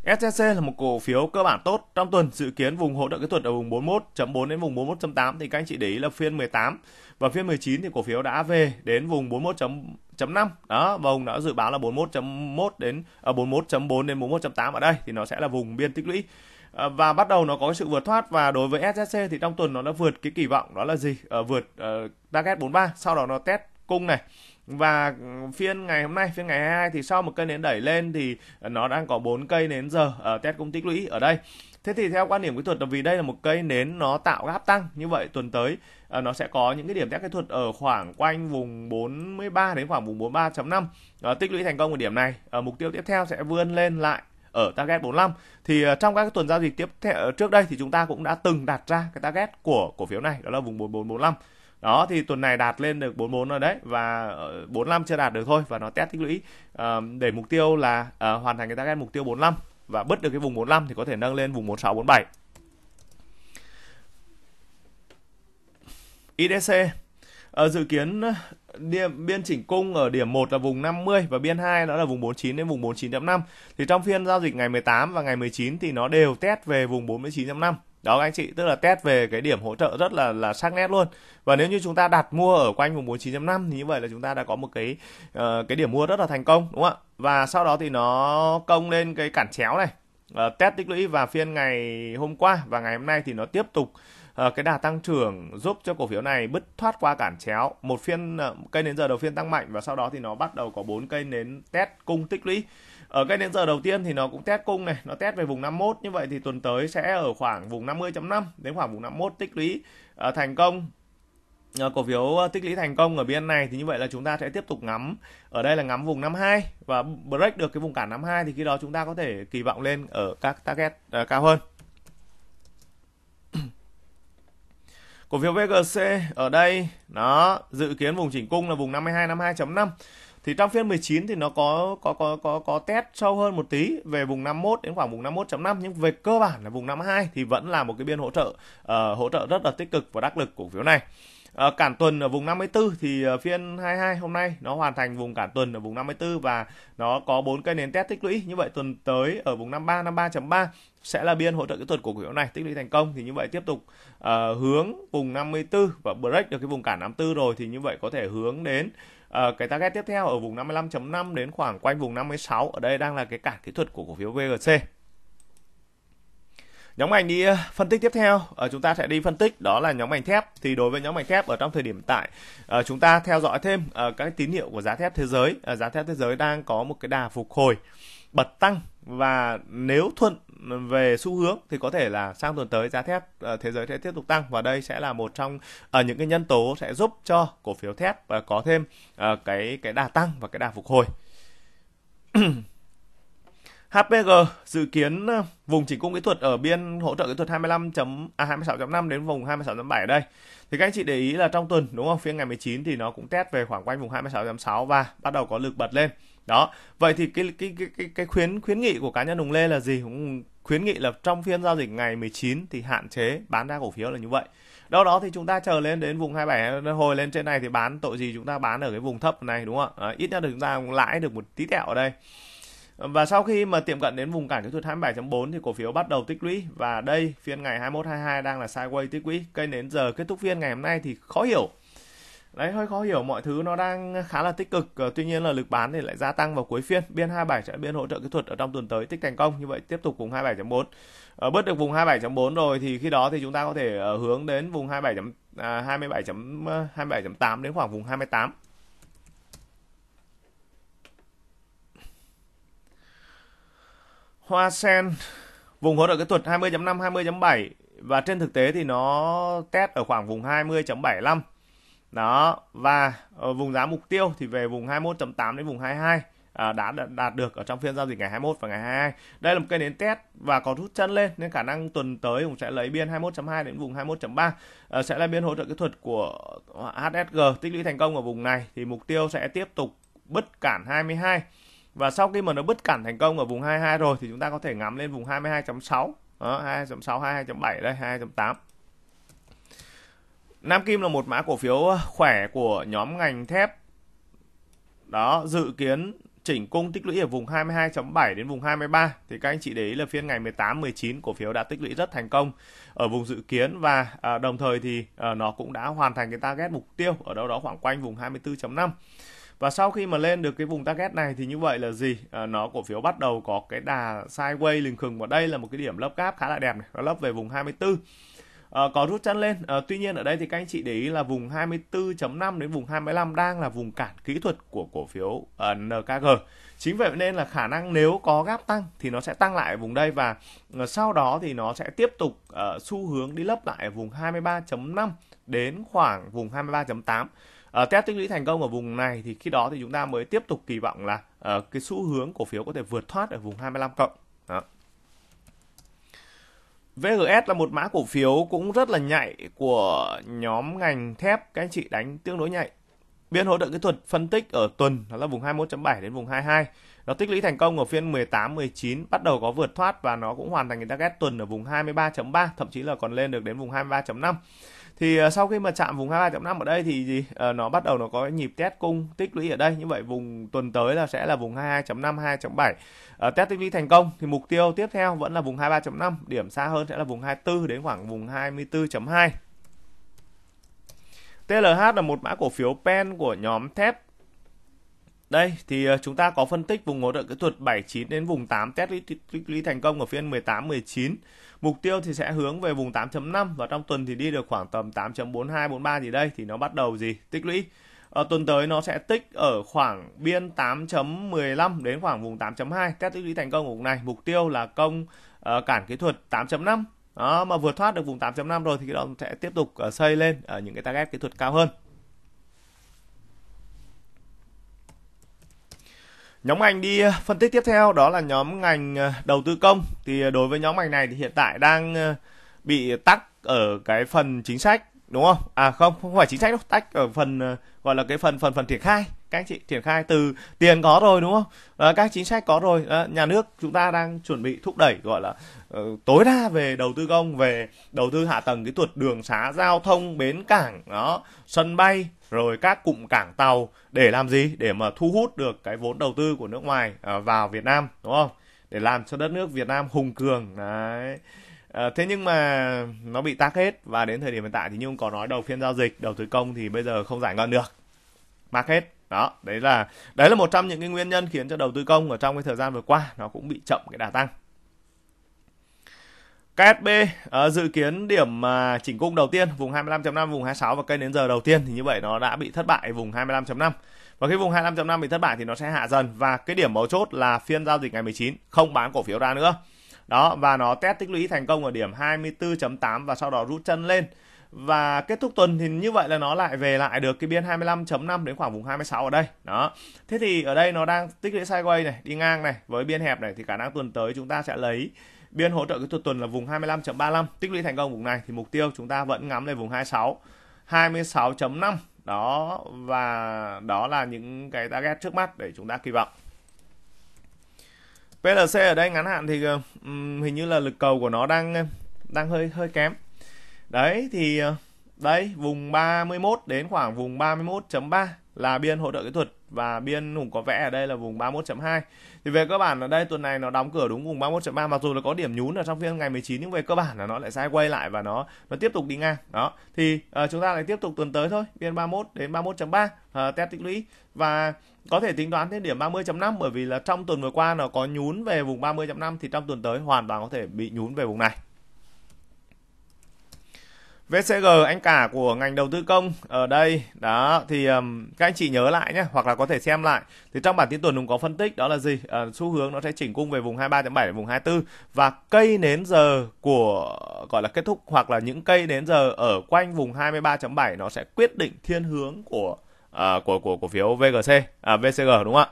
SCC là một cổ phiếu cơ bản tốt. Trong tuần dự kiến vùng hỗ trợ kỹ thuật ở vùng 41.4 đến vùng 41.8 thì các anh chị để ý là phiên 18 và phiên 19 thì cổ phiếu đã về đến vùng 41.5. Đó, và vùng đã dự báo là 41.1 đến ở à, 41.4 đến 41.8 ở đây thì nó sẽ là vùng biên tích lũy à, và bắt đầu nó có sự vượt thoát và đối với SSC thì trong tuần nó đã vượt cái kỳ vọng đó là gì à, vượt uh, target 43 sau đó nó test cung này và phiên ngày hôm nay phiên ngày 22 thì sau một cây nến đẩy lên thì nó đang có bốn cây nến giờ ở ờ, test công tích lũy ở đây thế thì theo quan điểm kỹ thuật là vì đây là một cây nến nó tạo áp tăng như vậy tuần tới À, nó sẽ có những cái điểm test kỹ thuật ở khoảng quanh vùng 43 đến khoảng vùng 43.5 à, ờ, tích lũy thành công ở điểm này à, mục tiêu tiếp theo sẽ vươn lên lại ở target 45 thì trong các tuần giao dịch tiếp theo, trước đây thì chúng ta cũng đã từng đặt ra cái target của cổ phiếu này đó là vùng 4445 đó thì tuần này đạt lên được 44 rồi đấy và 45 ờ, chưa đạt được thôi và nó test tích lũy à, để mục tiêu là à, hoàn thành cái target mục tiêu 45 và bứt được cái vùng 45 thì có thể nâng lên vùng 46 47 IDC à, dự kiến ờ, điểm, biên chỉnh cung ở điểm 1 là vùng 50 và biên 2 đó là vùng 49 đến vùng 49.5 thì trong phiên giao dịch ngày 18 và ngày 19 thì nó đều test về vùng 49.5 đó anh chị tức là test về cái điểm hỗ trợ rất là là sắc nét luôn và nếu như chúng ta đặt mua ở quanh vùng 49.5 thì như vậy là chúng ta đã có một cái uh, cái điểm mua rất là thành công đúng không ạ và sau đó thì nó công lên cái cản chéo này uh, test tích lũy và phiên ngày hôm qua và ngày hôm nay thì nó tiếp tục uh, cái đà tăng trưởng giúp cho cổ phiếu này bứt thoát qua cản chéo một phiên uh, cây nến giờ đầu phiên tăng mạnh và sau đó thì nó bắt đầu có bốn cây nến test cung tích lũy ở cái đến giờ đầu tiên thì nó cũng test cung này nó test về vùng 51 như vậy thì tuần tới sẽ ở khoảng vùng 50.5 đến khoảng vùng 51 tích lũy uh, thành công à, cổ phiếu à, tích lũy thành công ở biên này thì như vậy là chúng ta sẽ tiếp tục ngắm ở đây là ngắm vùng 52 và break được cái vùng cản 52 thì khi đó chúng ta có thể kỳ vọng lên ở các target uh, cao hơn. cổ phiếu VGC ở đây nó dự kiến vùng chỉnh cung là vùng 52 52.5 thì trong phiên 19 thì nó có có có có có test sâu hơn một tí về vùng 51 đến khoảng vùng 51.5 nhưng về cơ bản là vùng 52 thì vẫn là một cái biên hỗ trợ uh, hỗ trợ rất là tích cực và đắc lực của phiếu này. À, cản tuần ở vùng 54 thì ờ, phiên 22 hôm nay nó hoàn thành vùng cản tuần ở vùng 54 và nó có bốn cây nến test tích lũy như vậy tuần tới ở vùng 53 53.3 sẽ là biên hỗ trợ kỹ thuật của cổ phiếu này tích lũy thành công thì như vậy tiếp tục uh, hướng vùng 54 và break được cái vùng cản 54 rồi thì như vậy có thể hướng đến Ờ, cái target tiếp theo ở vùng 55.5 đến khoảng quanh vùng 56 ở đây đang là cái cản kỹ thuật của cổ phiếu VGC. Nhóm ngành đi ờ, phân tích tiếp theo, ở ờ, chúng ta sẽ đi phân tích đó là nhóm ngành thép. Thì đối với nhóm ngành thép ở trong thời điểm tại, chúng ta theo dõi thêm các tín hiệu của giá thép thế giới. À, giá thép thế giới đang có một cái đà phục hồi bật tăng và nếu thuận về xu hướng thì có thể là sang tuần tới giá thép ờ, thế giới sẽ tiếp tục tăng và đây sẽ là một trong ở ờ, những cái nhân tố sẽ giúp cho cổ phiếu thép ờ, có thêm cái cái đà tăng và cái đà phục hồi. HPG dự kiến vùng chỉnh cung kỹ thuật ở biên hỗ trợ kỹ thuật 25. À, 26.5 đến vùng 26.7 đây. Thì các anh chị để ý là trong tuần đúng không? Phiên ngày 19 thì nó cũng test về khoảng quanh vùng 26.6 và bắt đầu có lực bật lên đó vậy thì cái cái cái cái, khuyến khuyến nghị của cá nhân Hùng Lê là gì Hùng khuyến nghị là trong phiên giao dịch ngày 19 thì hạn chế bán ra cổ phiếu là như vậy đâu đó thì chúng ta chờ lên đến vùng 27 hồi lên trên này thì bán tội gì chúng ta bán ở cái vùng thấp này đúng không ạ ít nhất là chúng ta cũng lãi được một tí tẹo ở đây và sau khi mà tiệm cận đến vùng cản kỹ thuật 27.4 thì cổ phiếu bắt đầu tích lũy và đây phiên ngày 21 22 đang là sideways tích lũy cây đến giờ kết thúc phiên ngày hôm nay thì khó hiểu Đấy hơi khó hiểu mọi thứ nó đang khá là tích cực ờ, tuy nhiên là lực bán thì lại gia tăng vào cuối phiên biên 27 sẽ biên hỗ trợ kỹ thuật ở trong tuần tới tích thành công như vậy tiếp tục vùng 27.4 ở ờ, bớt được vùng 27.4 rồi thì khi đó thì chúng ta có thể ờ, hướng đến vùng 27 à, 27 27.8 đến khoảng vùng 28 Hoa sen vùng hỗ trợ kỹ thuật 20.5 20.7 và trên thực tế thì nó test ở khoảng vùng 20.75 đó và vùng giá mục tiêu thì về vùng 21.8 đến vùng 22 À, đã đạt được ở trong phiên giao dịch ngày 21 và ngày 22. Đây là một cây nến test và có rút chân lên nên khả năng tuần tới cũng sẽ lấy biên 21.2 đến vùng 21.3 à, sẽ là biên hỗ trợ kỹ thuật của HSG tích lũy thành công ở vùng này thì mục tiêu sẽ tiếp tục bứt cản 22 và sau khi mà nó bứt cản thành công ở vùng 22 rồi thì chúng ta có thể ngắm lên vùng 22.6 22.6 22.7 đây 22.8 Nam Kim là một mã cổ phiếu ờ, khỏe của nhóm ngành thép. Đó, dự kiến chỉnh cung tích lũy ở vùng 22.7 đến vùng 23 thì các anh chị để ý là phiên ngày 18 19 cổ phiếu đã tích lũy rất thành công ở vùng dự kiến và à, đồng thời thì à, nó cũng đã hoàn thành cái target mục tiêu ở đâu đó khoảng quanh vùng 24.5. Và sau khi mà lên được cái vùng target này thì như vậy là gì? À, nó cổ phiếu bắt đầu có cái đà sideways lừng khừng và đây là một cái điểm lấp gáp khá là đẹp này, nó lấp về vùng 24 uh, có rút chân lên uh, tuy nhiên ở đây thì các anh chị để ý là vùng 24.5 đến vùng 25 đang là vùng cản kỹ thuật của cổ phiếu uh, ờ, NKG chính vậy nên là khả năng nếu có gáp tăng thì nó sẽ tăng lại ở vùng đây và uh, sau đó thì nó sẽ tiếp tục uh, xu hướng đi lấp lại ở vùng 23.5 đến khoảng vùng 23.8 uh, test tích lũy thành công ở vùng này thì khi đó thì chúng ta mới tiếp tục kỳ vọng là uh, cái xu hướng cổ phiếu có thể vượt thoát ở vùng 25 cộng đó. VGS là một mã cổ phiếu cũng rất là nhạy của nhóm ngành thép, các anh chị đánh tương đối nhạy. Biên hỗ trợ kỹ thuật phân tích ở tuần đó là vùng 21.7 đến vùng 22. Nó tích lũy thành công ở phiên 18 19 bắt đầu có vượt thoát và nó cũng hoàn thành cái target tuần ở vùng 23.3, thậm chí là còn lên được đến vùng 23.5 thì ờ, sau khi mà chạm vùng 22 5 ở đây thì gì ờ, nó bắt đầu nó có nhịp test cung tích lũy ở đây như vậy vùng tuần tới là sẽ là vùng 22.5 2.7 uh, test tích lũy thành công thì mục tiêu tiếp theo vẫn là vùng 23.5 điểm xa hơn sẽ là vùng 24 đến khoảng vùng 24.2 TLH là một mã cổ phiếu pen của nhóm thép đây thì ờ, chúng ta có phân tích vùng hỗ trợ kỹ thuật 79 đến vùng 8 test lý, lý, lý thành công ở phiên 18 19. Mục tiêu thì sẽ hướng về vùng 8.5 và trong tuần thì đi được khoảng tầm 8.42 43 gì đây thì nó bắt đầu gì? Tích lũy. À, tuần tới nó sẽ tích ở khoảng biên 8.15 đến khoảng vùng 8.2 test tích lũy thành công của vùng này. Mục tiêu là công uh, cản kỹ thuật 8.5. Đó, mà vượt thoát được vùng 8.5 rồi thì nó sẽ tiếp tục uh, xây lên ở những cái target kỹ thuật cao hơn. Nhóm ngành đi ờ, phân tích tiếp theo đó là nhóm ngành ờ, đầu tư công. Thì ờ, đối với nhóm ngành này thì hiện tại đang bị tắc ở cái phần chính sách đúng không? À không, không phải chính sách đâu, tắc ở phần gọi là cái phần phần phần triển khai các anh chị triển khai từ tiền có rồi đúng không à, các chính sách có rồi à, nhà nước chúng ta đang chuẩn bị thúc đẩy gọi là uh, tối đa về đầu tư công về đầu tư hạ tầng kỹ thuật đường xá giao thông bến cảng đó sân bay rồi các cụm cảng tàu để làm gì để mà thu hút được cái vốn đầu tư của nước ngoài uh, vào Việt Nam đúng không để làm cho đất nước Việt Nam hùng cường đấy À, thế nhưng mà nó bị tắc hết và đến thời điểm hiện tại thì như có nói đầu phiên giao dịch đầu tư công thì bây giờ không giải ngân được mắc hết đó đấy là đấy là một trong những cái nguyên nhân khiến cho đầu tư công ở trong cái thời gian vừa qua nó cũng bị chậm cái đà tăng KSB uh, ờ, dự kiến điểm uh, chỉnh cung đầu tiên vùng 25.5, vùng 26 và cây đến giờ đầu tiên thì như vậy nó đã bị thất bại vùng 25.5. Và cái vùng 25.5 bị thất bại thì nó sẽ hạ dần và cái điểm mấu chốt là phiên giao dịch ngày 19 không bán cổ phiếu ra nữa. Đó và nó test tích lũy thành công ở điểm 24.8 và sau đó rút chân lên và kết thúc tuần thì như vậy là nó lại về lại được cái biên 25.5 đến khoảng vùng 26 ở đây đó thế thì ở đây nó đang tích lũy sideways này đi ngang này với biên hẹp này thì khả năng tuần tới chúng ta sẽ lấy biên hỗ trợ kỹ thuật tuần là vùng 25.35 tích lũy thành công vùng này thì mục tiêu chúng ta vẫn ngắm lên vùng 26 26.5 đó và đó là những cái target trước mắt để chúng ta kỳ vọng PLC ở đây ngắn hạn thì um, hình như là lực cầu của nó đang đang hơi hơi kém đấy thì ờ, đây vùng 31 đến khoảng vùng 31.3 là biên hỗ trợ kỹ thuật và biên hùng có vẽ ở đây là vùng 31.2 thì về cơ bản ở đây tuần này nó đóng cửa đúng vùng 31.3 mặc dù là có điểm nhún ở trong phiên ngày 19 nhưng về cơ bản là nó lại sai quay lại và nó nó tiếp tục đi ngang đó thì uh, chúng ta lại tiếp tục tuần tới thôi biên 31 đến 31.3 uh, ờ, test tích lũy và có thể tính toán thêm điểm 30.5 bởi vì là trong tuần vừa qua nó có nhún về vùng 30.5 thì trong tuần tới hoàn toàn có thể bị nhún về vùng này VCG anh cả của ngành đầu tư công ở đây đó thì um, các anh chị nhớ lại nhé hoặc là có thể xem lại thì trong bản tin tuần cũng có phân tích đó là gì uh, xu hướng nó sẽ chỉnh cung về vùng 23.7 vùng 24 và cây nến giờ của gọi là kết thúc hoặc là những cây nến giờ ở quanh vùng 23.7 nó sẽ quyết định thiên hướng của uh, của của cổ phiếu VGC à, VCG đúng không ạ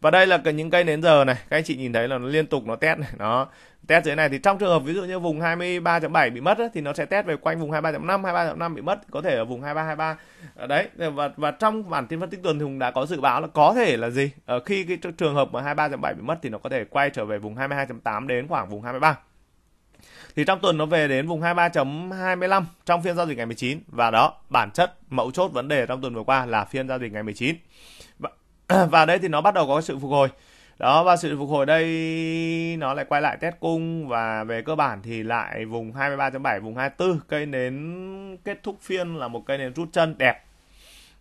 và đây là những cây nến giờ này các anh chị nhìn thấy là nó liên tục nó test này nó test dưới này thì trong trường hợp ví dụ như vùng 23.7 bị mất ấy, thì nó sẽ test về quanh vùng 23.5 23.5 bị mất có thể ở vùng 2323 ờ, đấy ờ, và và trong bản tin phân tích tuần thì Hùng đã có dự báo là có thể là gì ở ờ, khi cái trường hợp mà 23.7 bị mất thì nó có thể quay trở về vùng 22.8 đến khoảng vùng 23 thì trong tuần nó về đến vùng 23.25 trong phiên giao dịch ngày 19 và đó bản chất mẫu chốt vấn đề trong tuần vừa qua là phiên giao dịch ngày 19 và, và đây thì nó bắt đầu có sự phục hồi đó và sự phục hồi đây nó lại quay lại test cung và về cơ bản thì lại vùng 23.7 vùng 24 cây nến kết thúc phiên là một cây nến rút chân đẹp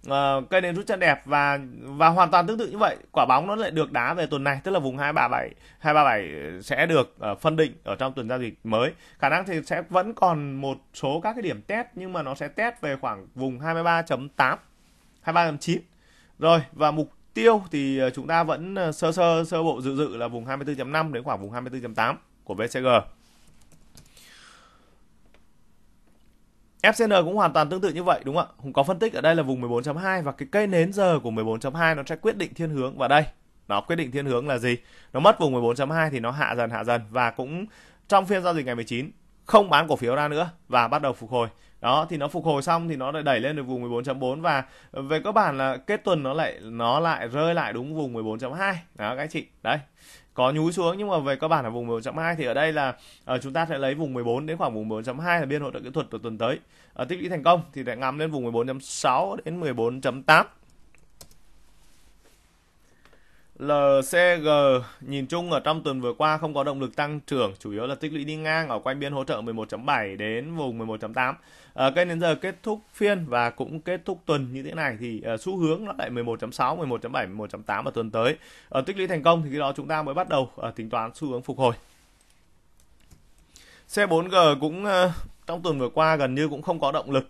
uh, cây nến rút chân đẹp và và hoàn toàn tương tự như vậy quả bóng nó lại được đá về tuần này tức là vùng 237 237 sẽ được uh, phân định ở trong tuần giao dịch mới khả năng thì sẽ vẫn còn một số các cái điểm test nhưng mà nó sẽ test về khoảng vùng 23.8 23.9 rồi và mục tiêu thì ờ, chúng ta vẫn ờ, sơ sơ sơ bộ dự dự là vùng 24.5 đến khoảng vùng 24.8 của VCG. FCN cũng hoàn toàn tương tự như vậy đúng không ạ? có phân tích ở đây là vùng 14.2 và cái cây nến giờ của 14.2 nó sẽ quyết định thiên hướng vào đây. Nó quyết định thiên hướng là gì? Nó mất vùng 14.2 thì nó hạ dần hạ dần và cũng trong phiên giao dịch ngày 19 không bán cổ phiếu ra nữa và bắt đầu phục hồi đó thì nó phục hồi xong thì nó lại đẩy lên được vùng 14.4 và về cơ bản là kết tuần nó lại nó lại rơi lại đúng vùng 14.2 đó các chị đấy có nhúi xuống nhưng mà về cơ bản là vùng 14.2 thì ở đây là uh, chúng ta sẽ lấy vùng 14 đến khoảng vùng 4.2 là biên hỗ trợ kỹ thuật của tuần tới. Uh, tích lũy thành công thì sẽ ngắm lên vùng 14.6 đến 14.8 LCG nhìn chung ở trong tuần vừa qua không có động lực tăng trưởng, chủ yếu là tích lũy đi ngang ở quanh biên hỗ trợ 11.7 đến vùng 11.8. À, cây đến giờ kết thúc phiên và cũng kết thúc tuần như thế này thì à, xu hướng nó tại 11.6, 11.7, 11.8 ở tuần tới. Ở ờ, tích lũy thành công thì khi đó chúng ta mới bắt đầu à, tính toán xu hướng phục hồi. C4G cũng à, trong tuần vừa qua gần như cũng không có động lực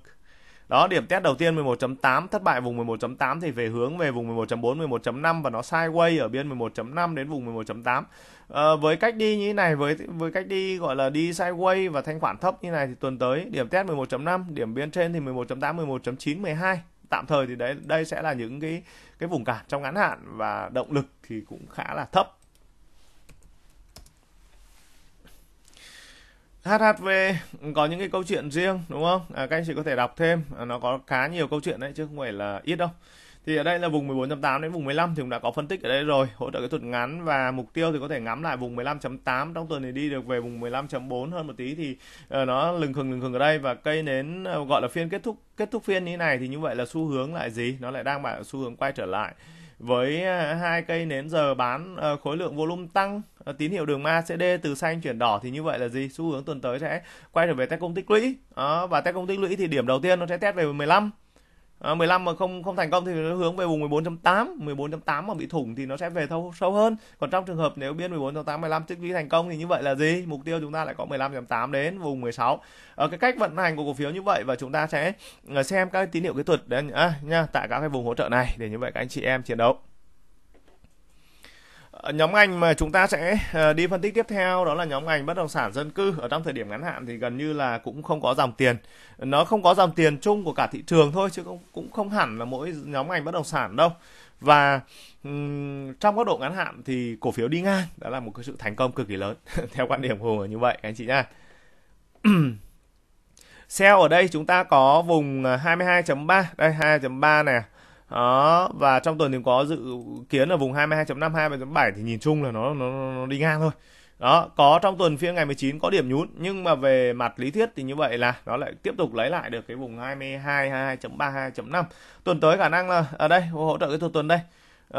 đó, điểm test đầu tiên 11.8 thất bại vùng 11.8 thì về hướng về vùng 11.4, 11.5 và nó sideways ở biên 11.5 đến vùng 11.8. À, ờ, với cách đi như thế này với với cách đi gọi là đi sideways và thanh khoản thấp như này thì tuần tới điểm test 11.5, điểm biên trên thì 11.8, 11.9, 12 tạm thời thì đấy đây sẽ là những cái cái vùng cản trong ngắn hạn và động lực thì cũng khá là thấp HHV có những cái câu chuyện riêng đúng không? À, các anh chị có thể đọc thêm, à, nó có khá nhiều câu chuyện đấy chứ không phải là ít đâu. Thì ở đây là vùng 14.8 đến vùng 15 thì cũng đã có phân tích ở đây rồi, hỗ trợ kỹ thuật ngắn và mục tiêu thì có thể ngắm lại vùng 15.8 trong tuần này đi được về vùng 15.4 hơn một tí thì uh, nó lừng khừng lừng khừng ở đây và cây nến uh, gọi là phiên kết thúc kết thúc phiên như này thì như vậy là xu hướng lại gì? Nó lại đang bảo xu hướng quay trở lại với à, hai cây nến giờ bán à, khối lượng volume tăng à, tín hiệu đường ma ACD từ xanh chuyển đỏ thì như vậy là gì xu hướng tuần tới sẽ quay trở về test công tích lũy và test công tích lũy thì điểm đầu tiên nó sẽ test về 15 à, 15 mà không không thành công thì nó hướng về vùng 14.8 14.8 mà bị thủng thì nó sẽ về thâu sâu hơn còn trong trường hợp nếu biên 14.8 15 tích lũy thành công thì như vậy là gì mục tiêu chúng ta lại có 15.8 đến vùng 16 ở ờ, cái cách vận hành của cổ phiếu như vậy và chúng ta sẽ ờ, xem các tín hiệu kỹ thuật đấy à, nha tại các cái vùng hỗ trợ này để như vậy các anh chị em chiến đấu Ờ, nhóm ngành mà chúng ta sẽ ờ, đi phân tích tiếp theo đó là nhóm ngành bất động sản dân cư ở trong thời điểm ngắn hạn thì gần như là cũng không có dòng tiền nó không có dòng tiền chung của cả thị trường thôi chứ cũng cũng không hẳn là mỗi nhóm ngành bất động sản đâu và trong góc độ ngắn hạn thì cổ phiếu đi ngang đã là một cái sự thành công cực kỳ lớn theo quan điểm của Hùng như vậy anh chị nha sell ở đây chúng ta có vùng 22.3 ờ, đây 2.3 này đó và trong tuần thì có dự kiến ở vùng 22.5 27.7 thì nhìn chung là nó nó, nó đi ngang thôi đó có trong tuần phiên ngày 19 có điểm nhún nhưng mà về mặt lý thuyết thì như vậy là nó lại tiếp tục lấy lại được cái vùng 22 22.3 22.5 tuần tới khả năng là ở à đây hỗ trợ cái tuần tuần đây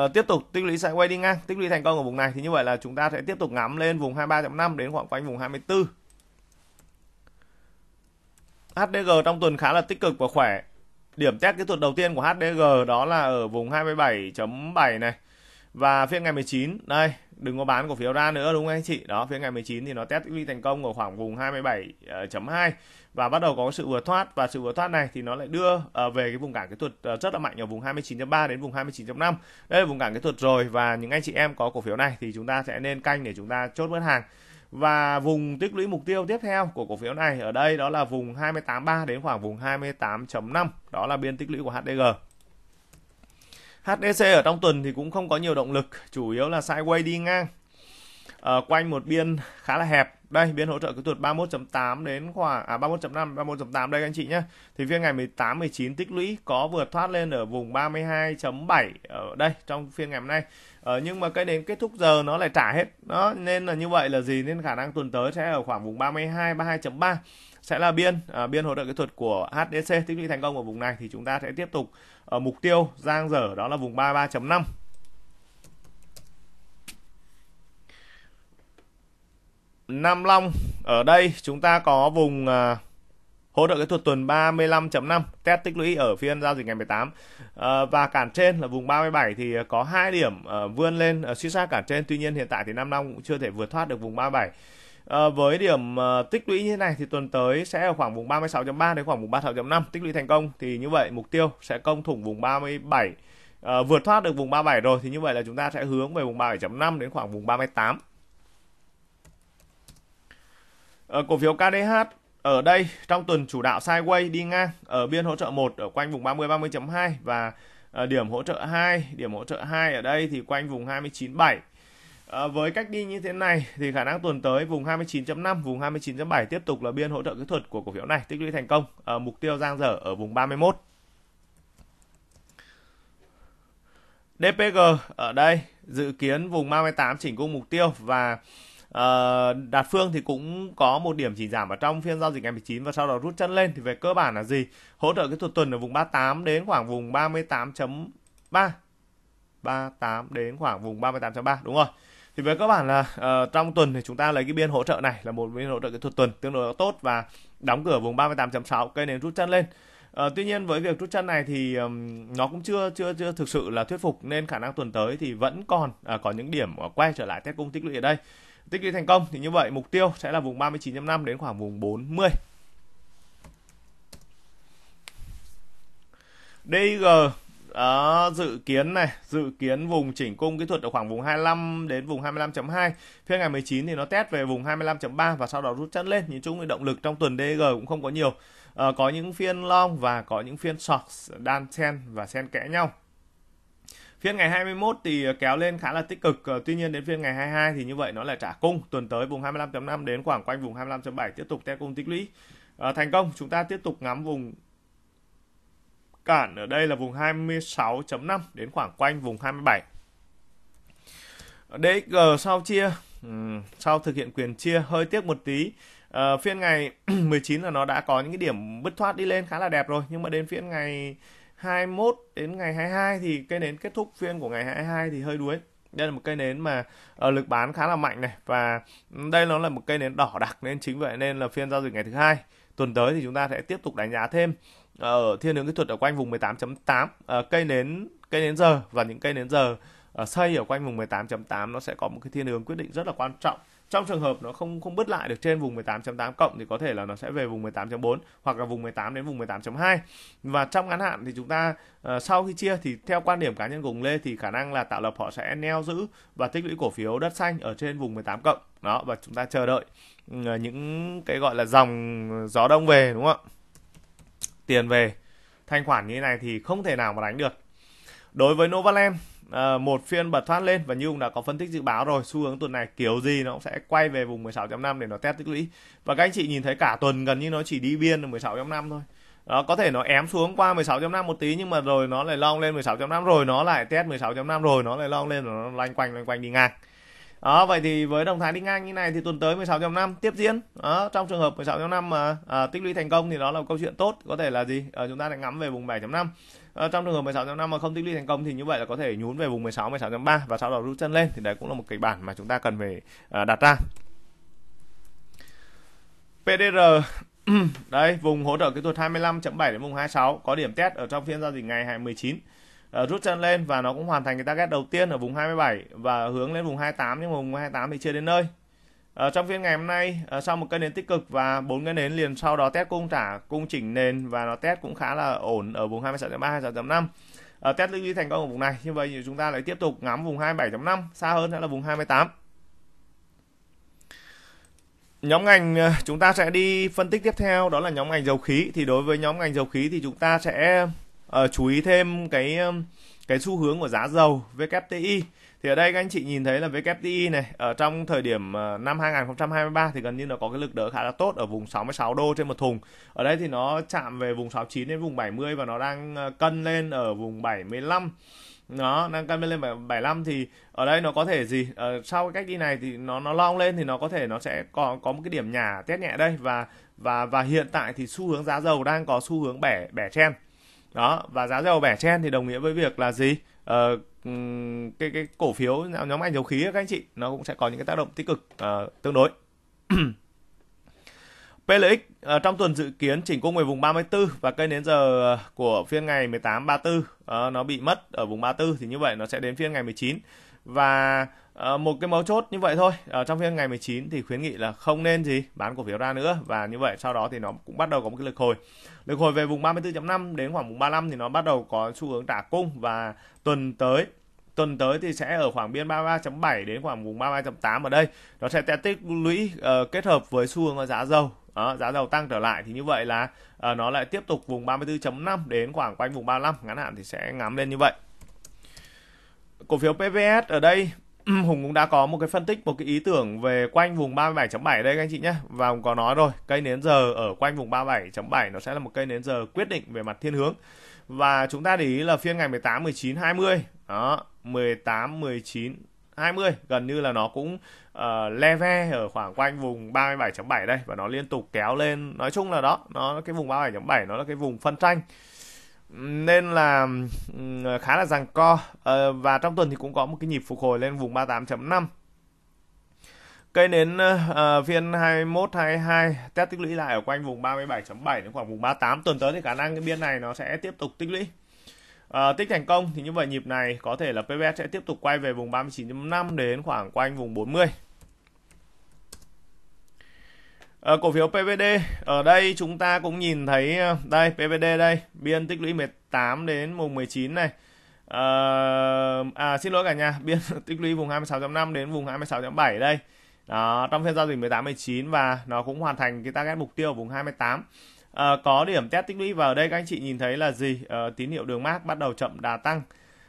Uh, tiếp tục tích lũy sẽ quay đi ngang tích lũy thành công ở vùng này thì như vậy là chúng ta sẽ tiếp tục ngắm lên vùng 23.5 đến khoảng quanh vùng 24 HDG trong tuần khá là tích cực và khỏe Điểm test kỹ thuật đầu tiên của HDG đó là ở vùng 27.7 này. Và phiên ngày 19, đây, đừng có bán cổ phiếu ra nữa đúng không anh chị? Đó, phiên ngày 19 thì nó test ly thành công ở khoảng vùng 27.2 ờ, và bắt đầu có sự vượt thoát và sự vượt thoát này thì nó lại đưa ờ, về cái vùng cản kỹ thuật ờ, rất là mạnh ở vùng 29.3 đến vùng 29.5. Đây là vùng cản kỹ thuật rồi và những anh chị em có cổ phiếu này thì chúng ta sẽ nên canh để chúng ta chốt bớt hàng và vùng tích lũy mục tiêu tiếp theo của cổ phiếu này ở đây đó là vùng 28.3 đến khoảng vùng 28.5 đó là biên tích lũy của HDG HDC ở trong tuần thì cũng không có nhiều động lực chủ yếu là sideways đi ngang Ờ, quanh một biên khá là hẹp đây biên hỗ trợ cứ tuột 31.8 đến khoảng à 31.5 31.8 đây anh chị nhé thì phiên ngày 18 19 tích lũy có vượt thoát lên ở vùng 32.7 ở đây trong phiên ngày hôm nay ờ, nhưng mà cái đến kết thúc giờ nó lại trả hết đó nên là như vậy là gì nên khả năng tuần tới sẽ ở khoảng vùng 32 32.3 sẽ là biên à, biên hỗ trợ kỹ thuật của HDC tích lũy thành công ở vùng này thì chúng ta sẽ tiếp tục ở ờ, mục tiêu giang dở đó là vùng 33.5 Nam Long ở đây chúng ta có vùng uh, hỗ trợ kỹ thuật tuần 35.5 test tích lũy ở phiên giao dịch ngày 18 à, và cản trên là vùng 37 thì có hai điểm à, vươn lên à, suy sát cản trên tuy nhiên hiện tại thì Nam Long cũng chưa thể vượt thoát được vùng 37 à, với điểm à, tích lũy như thế này thì tuần tới sẽ ở khoảng vùng 36.3 đến khoảng vùng 36.5 tích lũy thành công thì như vậy mục tiêu sẽ công thủng vùng 37 à, vượt thoát được vùng 37 rồi thì như vậy là chúng ta sẽ hướng về vùng 37.5 đến khoảng vùng 38 Ờ, cổ phiếu KDH ở đây trong tuần chủ đạo sideways đi ngang ở biên hỗ trợ 1 ở quanh vùng 30 30.2 và ờ, điểm hỗ trợ 2, điểm hỗ trợ 2 ở đây thì quanh vùng 297. À, ờ, với cách đi như thế này thì khả năng tuần tới vùng 29.5, vùng 29.7 tiếp tục là biên hỗ trợ kỹ thuật của cổ phiếu này tích lũy thành công, mục tiêu giang dở ở vùng 31. DPG ở đây dự kiến vùng 38 chỉnh cung mục tiêu và À, Đạt Phương thì cũng có một điểm chỉ giảm ở trong phiên giao dịch ngày 19 và sau đó rút chân lên thì về cơ bản là gì? Hỗ trợ cái thuật tuần ở vùng 38 đến khoảng vùng 38.3 38 đến khoảng vùng 38.3 đúng rồi. Thì về cơ bản là uh, trong tuần thì chúng ta lấy cái biên hỗ trợ này là một biên hỗ trợ kỹ thuật tuần tương đối tốt và đóng cửa vùng 38.6 cây nến rút chân lên. À, tuy nhiên với việc rút chân này thì um, nó cũng chưa chưa chưa thực sự là thuyết phục nên khả năng tuần tới thì vẫn còn à, có những điểm quay trở lại test cung tích lũy ở đây Tích lũy thành công thì như vậy mục tiêu sẽ là vùng 39.5 đến khoảng vùng 40. DG đó, dự kiến này, dự kiến vùng chỉnh cung kỹ thuật ở khoảng vùng 25 đến vùng 25.2. Phiên ngày 19 thì nó test về vùng 25.3 và sau đó rút chân lên. Nhìn chung thì động lực trong tuần DG cũng không có nhiều. À, có những phiên long và có những phiên short đan xen và xen kẽ nhau. Phiên ngày 21 thì ờ, kéo lên khá là tích cực, ờ, tuy nhiên đến phiên ngày 22 thì như vậy nó lại trả cung, tuần tới vùng 25.5 đến khoảng quanh vùng 25.7 tiếp tục theo cung tích lũy. À, thành công, chúng ta tiếp tục ngắm vùng cản ở đây là vùng 26.5 đến khoảng quanh vùng 27. DXG sau chia, sau thực hiện quyền chia hơi tiếc một tí. À, phiên ngày 19 là nó đã có những cái điểm bứt thoát đi lên khá là đẹp rồi nhưng mà đến phiên ngày 21 đến ngày 22 thì cây nến kết thúc phiên của ngày 22 thì hơi đuối đây là một cây nến mà uh, lực bán khá là mạnh này và ừ, đây nó là một cây nến đỏ đặc nên chính vậy nên là phiên giao dịch ngày thứ hai tuần tới thì chúng ta sẽ tiếp tục đánh giá thêm ở ờ, thiên đường kỹ thuật ở quanh vùng 18.8 uh, ờ, cây nến cây nến giờ và những cây nến giờ uh, xây ở quanh vùng 18.8 nó sẽ có một cái thiên đường quyết định rất là quan trọng trong trường hợp nó không không bứt lại được trên vùng 18.8 cộng thì có thể là nó sẽ về vùng 18.4 hoặc là vùng 18 đến vùng 18.2 và trong ngắn hạn thì chúng ta uh, sau khi chia thì theo quan điểm cá nhân cùng Lê thì khả năng là tạo lập họ sẽ neo giữ và tích lũy cổ phiếu đất xanh ở trên vùng 18 cộng đó và chúng ta chờ đợi uh, những cái gọi là dòng gió đông về đúng không ạ tiền về thanh khoản như thế này thì không thể nào mà đánh được đối với Novaland à, một phiên bật thoát lên và như cũng đã có phân tích dự báo rồi xu hướng tuần này kiểu gì nó cũng sẽ quay về vùng 16.5 để nó test tích lũy và các anh chị nhìn thấy cả tuần gần như nó chỉ đi biên là 16.5 thôi đó, có thể nó ém xuống qua 16.5 một tí nhưng mà rồi nó lại long lên 16.5 rồi nó lại test 16.5 rồi nó lại long lên rồi nó loanh quanh loanh quanh đi ngang đó vậy thì với động thái đi ngang như này thì tuần tới 16.5 tiếp diễn đó, trong trường hợp 16.5 mà à, tích lũy thành công thì đó là một câu chuyện tốt có thể là gì à, chúng ta lại ngắm về vùng 7.5 Ờ, trong trường hợp 16 năm mà không tích lũy thành công thì như vậy là có thể nhún về vùng 16 16 ba và sau đó rút chân lên thì đấy cũng là một kịch bản mà chúng ta cần phải ờ, đặt ra PDR đấy vùng hỗ trợ kỹ thuật 25.7 đến vùng 26 có điểm test ở trong phiên giao dịch ngày 29 à, ờ, rút chân lên và nó cũng hoàn thành cái target đầu tiên ở vùng 27 và hướng lên vùng 28 nhưng mà vùng 28 thì chưa đến nơi À, trong phiên ngày hôm nay ờ, sau một cây nến tích cực và bốn cây nến liền sau đó test cung trả cung chỉnh nền và nó test cũng khá là ổn ở vùng 26.3 26.5 ở test lưu ý thành công ở vùng này như vậy thì chúng ta lại tiếp tục ngắm vùng 27.5 xa hơn sẽ là vùng 28 nhóm ngành ờ, chúng ta sẽ đi phân tích tiếp theo đó là nhóm ngành dầu khí thì đối với nhóm ngành dầu khí thì chúng ta sẽ uh, chú ý thêm cái cái xu hướng của giá dầu WTI thì ở đây các anh chị nhìn thấy là WTI này ở trong thời điểm ờ, năm 2023 thì gần như nó có cái lực đỡ khá là tốt ở vùng 66 đô trên một thùng. Ở đây thì nó chạm về vùng 69 đến vùng 70 và nó đang ờ, cân lên ở vùng 75 nó đang cân lên 75 thì ở đây nó có thể gì ờ, sau cái cách đi này thì nó nó long lên thì nó có thể nó sẽ có có một cái điểm nhà test nhẹ đây và và và hiện tại thì xu hướng giá dầu đang có xu hướng bẻ bẻ chen đó và giá dầu bẻ chen thì đồng nghĩa với việc là gì ờ, Ừ, cái cái cổ phiếu nhóm ngành dầu khí các anh chị nó cũng sẽ có những cái tác động tích cực uh, tương đối PLX uh, ờ, trong tuần dự kiến chỉnh cung về vùng 34 và cây đến giờ của phiên ngày 18 34 uh, nó bị mất ở vùng 34 thì như vậy nó sẽ đến phiên ngày 19 và ờ, một cái mấu chốt như vậy thôi ở trong phiên ngày 19 thì khuyến nghị là không nên gì bán cổ phiếu ra nữa và như vậy sau đó thì nó cũng bắt đầu có một cái lực hồi lực hồi về vùng 34.5 đến khoảng vùng 35 thì nó bắt đầu có xu hướng trả cung và tuần tới tuần tới thì sẽ ở khoảng biên 33.7 đến khoảng vùng 33.8 ở đây nó sẽ tích lũy uh, kết hợp với xu hướng giá dầu đó, giá dầu tăng trở lại thì như vậy là uh, nó lại tiếp tục vùng 34.5 đến khoảng quanh vùng 35 ngắn hạn thì sẽ ngắm lên như vậy cổ phiếu PVS ở đây Hùng cũng đã có một cái phân tích một cái ý tưởng về quanh vùng 37.7 đây các anh chị nhé và Hùng có nói rồi cây nến giờ ở quanh vùng 37.7 nó sẽ là một cây nến giờ quyết định về mặt thiên hướng và chúng ta để ý là phiên ngày 18 19 20 đó 18 19 20 gần như là nó cũng uh, ờ, leve ở khoảng quanh vùng 37.7 đây và nó liên tục kéo lên nói chung là đó nó cái vùng 37.7 nó là cái vùng phân tranh nên là ừ, khá là giằng co ờ, và trong tuần thì cũng có một cái nhịp phục hồi lên vùng 38.5 cây nến uh, phiên 21 22 test tích lũy lại ở quanh vùng 37.7 đến khoảng vùng 38 tuần tới thì khả năng cái biên này nó sẽ tiếp tục tích lũy uh, tích thành công thì như vậy nhịp này có thể là PVS sẽ tiếp tục quay về vùng 39.5 đến khoảng quanh vùng 40 À, cổ phiếu PVD ở đây chúng ta cũng nhìn thấy ờ, đây PVD đây biên tích lũy 18 đến mùng 19 này à, à xin lỗi cả nhà biên tích lũy vùng 26.5 đến vùng 26.7 đây đó, trong phiên giao dịch 18 19 và nó cũng hoàn thành cái target mục tiêu ở vùng 28 à, có điểm test tích lũy vào đây các anh chị nhìn thấy là gì à, tín hiệu đường mát bắt đầu chậm đà tăng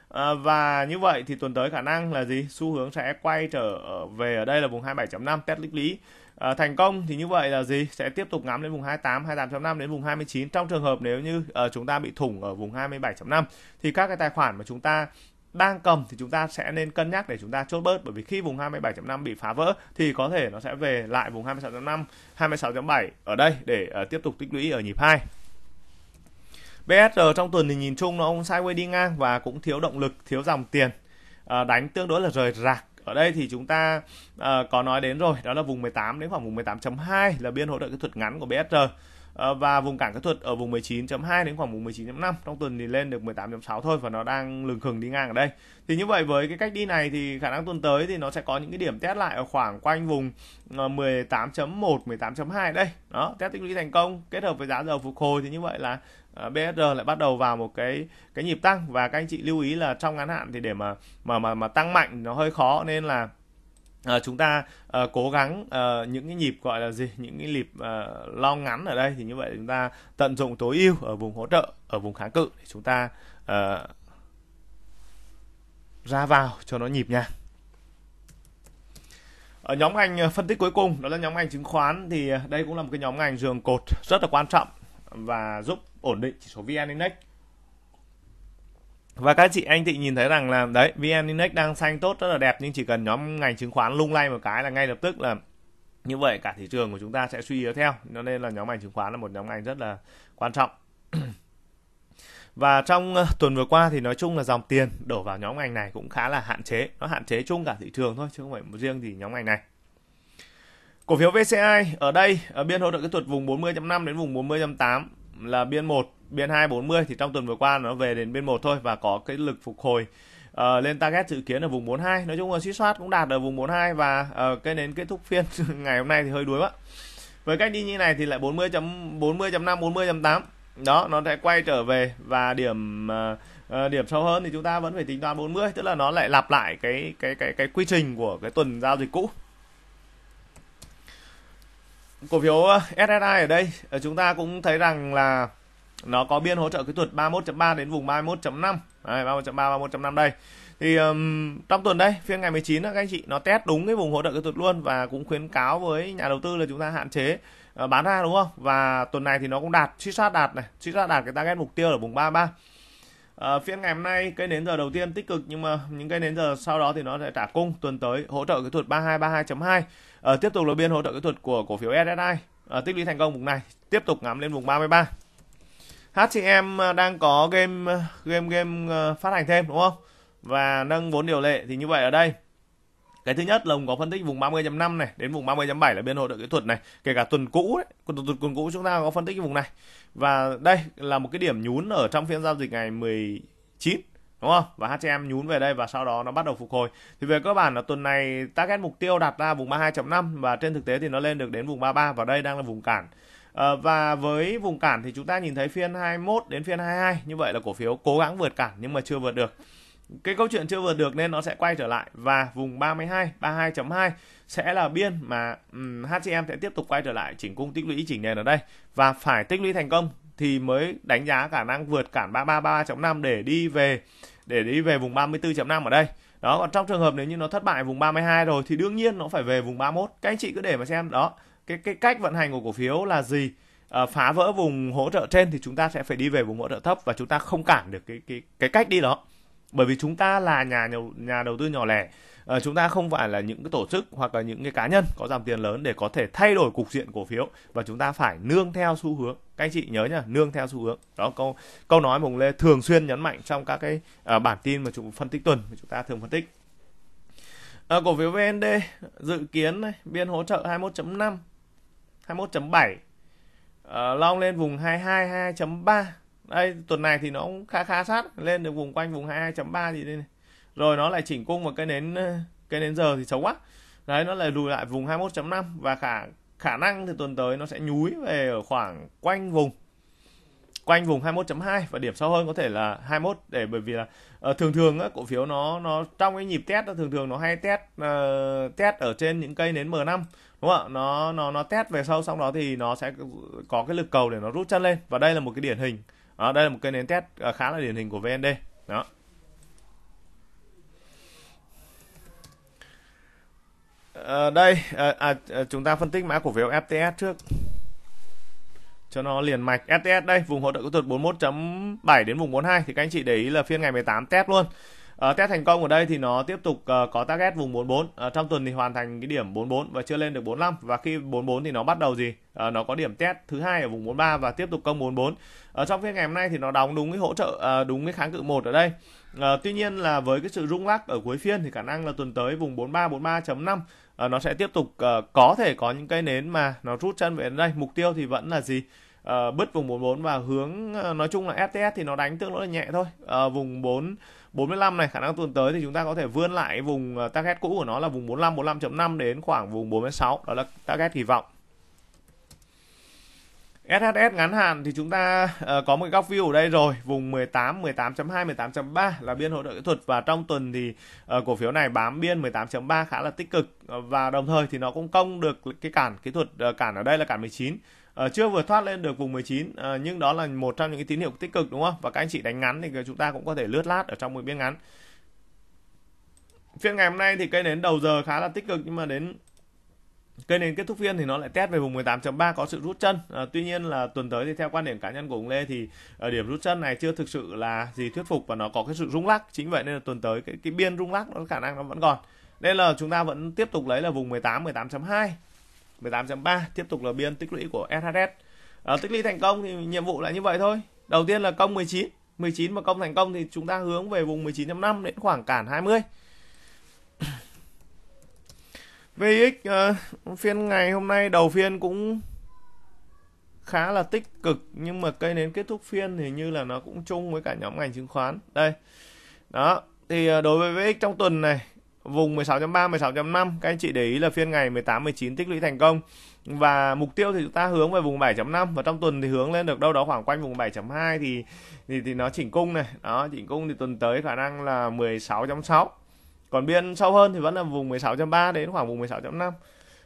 à, và như vậy thì tuần tới khả năng là gì xu hướng sẽ quay trở về ở đây là vùng 27.5 test tích lũy À, thành công thì như vậy là gì? Sẽ tiếp tục ngắm đến vùng 28, 28.5 đến vùng 29. Trong trường hợp nếu như uh, chúng ta bị thủng ở vùng 27.5 thì các cái tài khoản mà chúng ta đang cầm thì chúng ta sẽ nên cân nhắc để chúng ta chốt bớt bởi vì khi vùng 27.5 bị phá vỡ thì có thể nó sẽ về lại vùng 26.5, 26.7 ở đây để uh, tiếp tục tích lũy ở nhịp 2. BSR trong tuần thì nhìn chung nó cũng sideways đi ngang và cũng thiếu động lực, thiếu dòng tiền. Uh, đánh tương đối là rời rạc ở đây thì chúng ta uh, có nói đến rồi đó là vùng 18 đến khoảng vùng 18.2 là biên hỗ trợ kỹ thuật ngắn của BSR Ờ, và vùng cản kỹ thuật ở vùng 19.2 đến khoảng vùng 19.5 trong tuần thì lên được 18.6 thôi và nó đang lừng khừng đi ngang ở đây thì như vậy với cái cách đi này thì khả năng tuần tới thì nó sẽ có những cái điểm test lại ở khoảng quanh vùng 18.1 ờ, 18.2 đây đó test tích lũy thành công kết hợp với giá dầu phục hồi thì như vậy là ờ, BSR lại bắt đầu vào một cái cái nhịp tăng và các anh chị lưu ý là trong ngắn hạn thì để mà mà mà mà tăng mạnh nó hơi khó nên là À, chúng ta à, cố gắng à, những cái nhịp gọi là gì những cái nhịp à, lao ngắn ở đây thì như vậy chúng ta tận dụng tối ưu ở vùng hỗ trợ ở vùng kháng cự để chúng ta à, ra vào cho nó nhịp nha ở nhóm ngành phân tích cuối cùng đó là nhóm ngành chứng khoán thì đây cũng là một cái nhóm ngành giường cột rất là quan trọng và giúp ổn định chỉ số VN Index và các chị anh chị nhìn thấy rằng là đấy vn index đang xanh tốt rất là đẹp nhưng chỉ cần nhóm ngành chứng khoán lung lay một cái là ngay lập tức là như vậy cả thị trường của chúng ta sẽ suy yếu theo cho nên là nhóm ngành chứng khoán là một nhóm ngành rất là quan trọng và trong ờ, tuần vừa qua thì nói chung là dòng tiền đổ vào nhóm ngành này cũng khá là hạn chế nó hạn chế chung cả thị trường thôi chứ không phải riêng gì nhóm ngành này cổ phiếu VCI ở đây ở biên hỗ trợ kỹ thuật vùng 40.5 đến vùng 40.8 là biên 1 biên 240 thì trong tuần vừa qua nó về đến biên một thôi và có cái lực phục hồi uh, lên target dự kiến ở vùng 42 nói chung là suy soát cũng đạt ở vùng 42 và uh, cái nến kết thúc phiên ngày hôm nay thì hơi đuối quá với cách đi như này thì lại 40.40.5 40.8 đó nó sẽ quay trở về và điểm uh, điểm sâu hơn thì chúng ta vẫn phải tính toán 40 tức là nó lại lặp lại cái cái cái cái quy trình của cái tuần giao dịch cũ cổ phiếu SSI ở đây chúng ta cũng thấy rằng là nó có biên hỗ trợ kỹ thuật 31.3 đến vùng 31.5 đây 31.3 31.5 đây thì um, trong tuần đây phiên ngày 19 đó các anh chị nó test đúng cái vùng hỗ trợ kỹ thuật luôn và cũng khuyến cáo với nhà đầu tư là chúng ta hạn chế uh, bán ra đúng không và tuần này thì nó cũng đạt suýt sát đạt này suýt sát đạt cái target mục tiêu ở vùng 33 Uh, ờ, phiên ngày hôm nay cây nến giờ đầu tiên tích cực nhưng mà những cây nến giờ sau đó thì nó sẽ trả cung tuần tới hỗ trợ kỹ thuật 3232 32.2 uh, tiếp tục là biên hỗ trợ kỹ thuật của cổ phiếu SSI uh, ờ, tích lũy thành công vùng này tiếp tục ngắm lên vùng 33 HCM ờ, đang có game ờ, game game ờ, phát hành thêm đúng không? Và nâng vốn điều lệ thì như vậy ở đây cái thứ nhất là ông có phân tích vùng 30.5 này đến vùng 30.7 là biên hội động kỹ thuật này kể cả tuần cũ đấy tuần, tuần, cũ chúng ta có phân tích cái vùng này và đây là một cái điểm nhún ở trong phiên giao dịch ngày 19 đúng không và HCM nhún về đây và sau đó nó bắt đầu phục hồi thì về cơ bản là tuần này target mục tiêu đặt ra vùng 32.5 và trên thực tế thì nó lên được đến vùng 33 và đây đang là vùng cản Ờ, và với vùng cản thì chúng ta nhìn thấy phiên 21 đến phiên 22 như vậy là cổ phiếu cố gắng vượt cản nhưng mà chưa vượt được cái câu chuyện chưa vượt được nên nó sẽ quay trở lại và vùng 32 32.2 sẽ là biên mà um, HCM sẽ tiếp tục quay trở lại chỉnh cung tích lũy chỉnh nền ở đây và phải tích lũy thành công thì mới đánh giá khả năng vượt cản 3333.5 để đi về để đi về vùng 34.5 ở đây đó còn trong trường hợp nếu như nó thất bại vùng 32 rồi thì đương nhiên nó phải về vùng 31 các anh chị cứ để mà xem đó cái cái cách vận hành của cổ phiếu là gì à, phá vỡ vùng hỗ trợ trên thì chúng ta sẽ phải đi về vùng hỗ trợ thấp và chúng ta không cản được cái cái cái cách đi đó bởi vì chúng ta là nhà nhà, đầu tư nhỏ lẻ à, chúng ta không phải là những cái tổ chức hoặc là những cái cá nhân có dòng tiền lớn để có thể thay đổi cục diện cổ phiếu và chúng ta phải nương theo xu hướng các anh chị nhớ nhá nương theo xu hướng đó câu câu nói mùng lê thường xuyên nhấn mạnh trong các cái à, bản tin mà chúng phân tích tuần mà chúng ta thường phân tích à, cổ phiếu VND dự kiến này, biên hỗ trợ 21.5 21.7 uh, ờ, long lên vùng 22 2.3 đây tuần này thì nó cũng khá khá sát lên được vùng quanh vùng 22.3 gì đây này. rồi nó lại chỉnh cung vào cái nến ờ, cái nến giờ thì xấu quá đấy nó lại lùi lại vùng 21.5 và khả khả năng thì tuần tới nó sẽ nhúi về ở khoảng quanh vùng quanh vùng 21.2 và điểm sâu hơn có thể là 21 để bởi vì là uh, thường thường á, cổ phiếu nó nó trong cái nhịp test nó thường thường nó hay test uh, test ở trên những cây nến M5 đúng không ạ nó nó nó test về sâu xong đó thì nó sẽ có cái lực cầu để nó rút chân lên và đây là một cái điển hình đó, đây là một cái nến test à, khá là điển hình của VND đó ờ, à, đây à, à, chúng ta phân tích mã cổ phiếu FTS trước cho nó liền mạch FTS đây vùng hỗ trợ kỹ thuật 41.7 đến vùng 42 thì các anh chị để ý là phiên ngày 18 test luôn Ờ, test thành công ở đây thì nó tiếp tục uh, có target vùng 44 à, ờ, trong tuần thì hoàn thành cái điểm 44 và chưa lên được 45 và khi 44 thì nó bắt đầu gì à, nó có điểm test thứ hai ở vùng 43 và tiếp tục công 44 ở trong phiên ngày hôm nay thì nó đóng đúng cái hỗ trợ à, đúng cái kháng cự một ở đây à, tuy nhiên là với cái sự rung lắc ở cuối phiên thì khả năng là tuần tới vùng 43 43.5 à, nó sẽ tiếp tục à, có thể có những cây nến mà nó rút chân về đến đây mục tiêu thì vẫn là gì uh, bứt vùng 44 và hướng uh, nói chung là STS thì nó đánh tương đối là nhẹ thôi uh, vùng 4 45 này khả năng tuần tới thì chúng ta có thể vươn lại vùng target cũ của nó là vùng 45 45.5 đến khoảng vùng 46 đó là target kỳ vọng SHS ngắn hạn thì chúng ta uh, có một cái góc view ở đây rồi, vùng 18, 18.2, 18.3 là biên hỗ trợ kỹ thuật và trong tuần thì uh, cổ phiếu này bám biên 18.3 khá là tích cực và đồng thời thì nó cũng công được cái cản kỹ thuật uh, cản ở đây là cản 19 Ờ, chưa vừa thoát lên được vùng 19 uh, ờ, nhưng đó là một trong những cái tín hiệu tích cực đúng không và các anh chị đánh ngắn thì chúng ta cũng có thể lướt lát ở trong một biên ngắn phiên ngày hôm nay thì cây nến đầu giờ khá là tích cực nhưng mà đến cây nến kết thúc phiên thì nó lại test về vùng 18.3 có sự rút chân à, tuy nhiên là tuần tới thì theo quan điểm cá nhân của ông Lê thì ở điểm rút chân này chưa thực sự là gì thuyết phục và nó có cái sự rung lắc chính vậy nên là tuần tới cái, cái biên rung lắc nó khả năng nó vẫn còn nên là chúng ta vẫn tiếp tục lấy là vùng 18 18.2 18.3 tiếp tục là biên tích lũy của SHS à, ờ, tích lũy thành công thì nhiệm vụ lại như vậy thôi đầu tiên là công 19 19 mà công thành công thì chúng ta hướng về vùng 19.5 đến khoảng cản 20 VX uh, phiên ngày hôm nay đầu phiên cũng khá là tích cực nhưng mà cây nến kết thúc phiên thì như là nó cũng chung với cả nhóm ngành chứng khoán đây đó thì ờ, đối với VX trong tuần này Vùng 16.3, 16.5 các anh chị để ý là phiên ngày 18, 19 tích lũy thành công và mục tiêu thì chúng ta hướng về vùng 7.5 và trong tuần thì hướng lên được đâu đó khoảng quanh vùng 7.2 thì thì thì nó chỉnh cung này, đó chỉnh cung thì tuần tới khả năng là 16.6. Còn biên sâu hơn thì vẫn là vùng 16.3 đến khoảng vùng 16.5. À,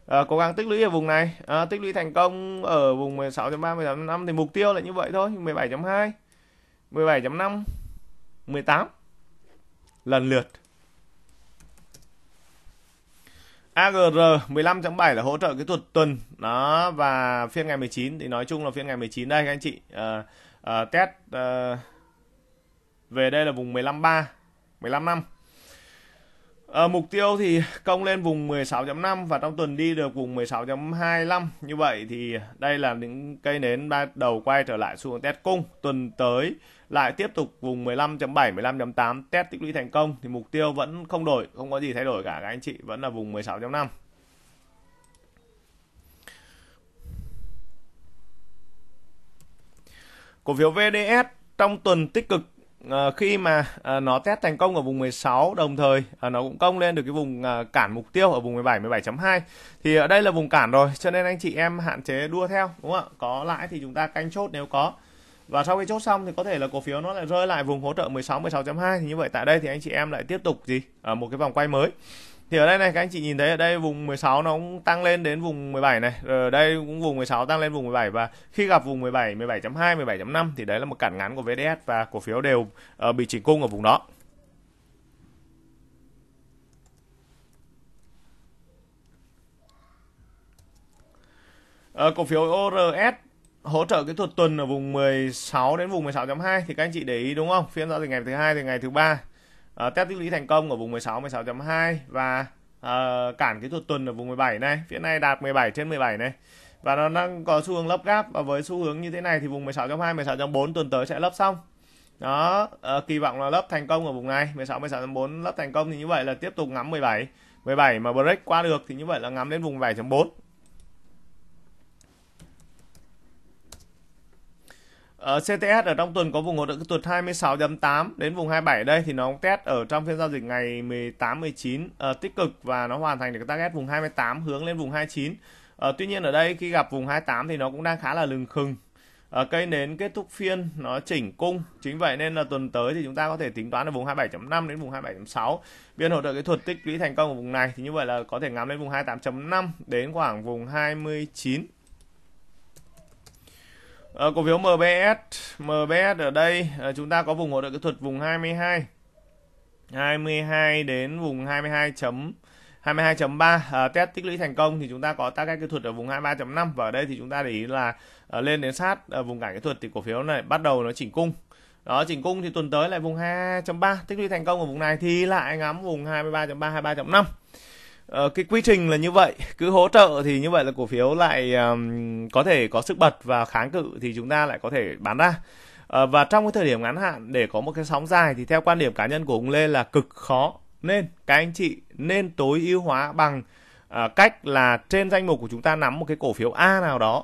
ờ, cố gắng tích lũy ở vùng này, à, tích lũy thành công ở vùng 16.3 16.5 thì mục tiêu là như vậy thôi, 17.2, 17.5, 18 lần lượt AGR 15.7 là hỗ trợ kỹ thuật tuần đó và phiên ngày 19 thì nói chung là phiên ngày 19 đây các anh chị uh, uh, test uh, về đây là vùng 15.3 15 năm À, mục tiêu thì công lên vùng 16.5 và trong tuần đi được vùng 16.25 như vậy thì đây là những cây nến bắt đầu quay trở lại xuống test cung tuần tới lại tiếp tục vùng 15.7 15.8 test tích lũy thành công thì mục tiêu vẫn không đổi không có gì thay đổi cả các anh chị vẫn là vùng 16.5 cổ phiếu VDS trong tuần tích cực à, khi mà à, nó test thành công ở vùng 16 đồng thời à, nó cũng công lên được cái vùng à, cản mục tiêu ở vùng 17 17.2 thì ở đây là vùng cản rồi cho nên anh chị em hạn chế đua theo đúng không ạ có lãi thì chúng ta canh chốt nếu có và sau khi chốt xong thì có thể là cổ phiếu nó lại rơi lại vùng hỗ trợ 16 16.2 thì như vậy tại đây thì anh chị em lại tiếp tục gì ở à, một cái vòng quay mới thì ở đây này các anh chị nhìn thấy ở đây vùng 16 nó cũng tăng lên đến vùng 17 này rồi ờ, ở đây cũng vùng 16 tăng lên vùng 17 và khi gặp vùng 17 17.2 17.5 thì đấy là một cản ngắn của VDS và cổ phiếu đều uh, bị chỉnh cung ở vùng đó uh, cổ phiếu ORS hỗ trợ kỹ thuật tuần ở vùng 16 đến vùng 16.2 thì các anh chị để ý đúng không phiên giao dịch ngày thứ hai thì ngày thứ ba à, test tích lũy thành công ở vùng 16 16.2 và à, cản kỹ thuật tuần ở vùng 17 này phía này đạt 17 trên 17 này và nó đang có xu hướng lấp gáp và với xu hướng như thế này thì vùng 16.2 16.4 tuần tới sẽ lấp xong đó à, kỳ vọng là lấp thành công ở vùng này 16 16.4 lấp thành công thì như vậy là tiếp tục ngắm 17 17 mà break qua được thì như vậy là ngắm đến vùng 7.4 Ờ, CTS ở trong tuần có vùng hỗ trợ tuột 26.8 đến vùng 27 đây thì nó test ở trong phiên giao dịch ngày 18 19 uh, tích cực và nó hoàn thành được target vùng 28 hướng lên vùng 29. Uh, ờ, tuy nhiên ở đây khi gặp vùng 28 thì nó cũng đang khá là lừng khừng. Uh, cây nến kết thúc phiên nó chỉnh cung. Chính vậy nên là tuần tới thì chúng ta có thể tính toán ở vùng 27.5 đến vùng 27.6. Biên hỗ trợ kỹ thuật tích lũy thành công ở vùng này thì như vậy là có thể ngắm lên vùng 28.5 đến khoảng vùng 29. À, cổ phiếu MBS, MBS ở đây à, chúng ta có vùng hỗ trợ kỹ thuật vùng 22. 22 đến vùng 22 chấm 22.3 à, ờ, test tích lũy thành công thì chúng ta có cái kỹ thuật ở vùng 23.5 và ở đây thì chúng ta để ý là à, lên đến sát à, vùng cản kỹ thuật thì cổ phiếu này bắt đầu nó chỉnh cung. Đó chỉnh cung thì tuần tới lại vùng 2.3 tích lũy thành công ở vùng này thì lại ngắm vùng 23.3 23.5 uh, cái quy trình là như vậy cứ hỗ trợ thì như vậy là cổ phiếu lại um, có thể có sức bật và kháng cự thì chúng ta lại có thể bán ra uh, và trong cái thời điểm ngắn hạn để có một cái sóng dài thì theo quan điểm cá nhân của ông Lê là cực khó nên các anh chị nên tối ưu hóa bằng uh, cách là trên danh mục của chúng ta nắm một cái cổ phiếu A nào đó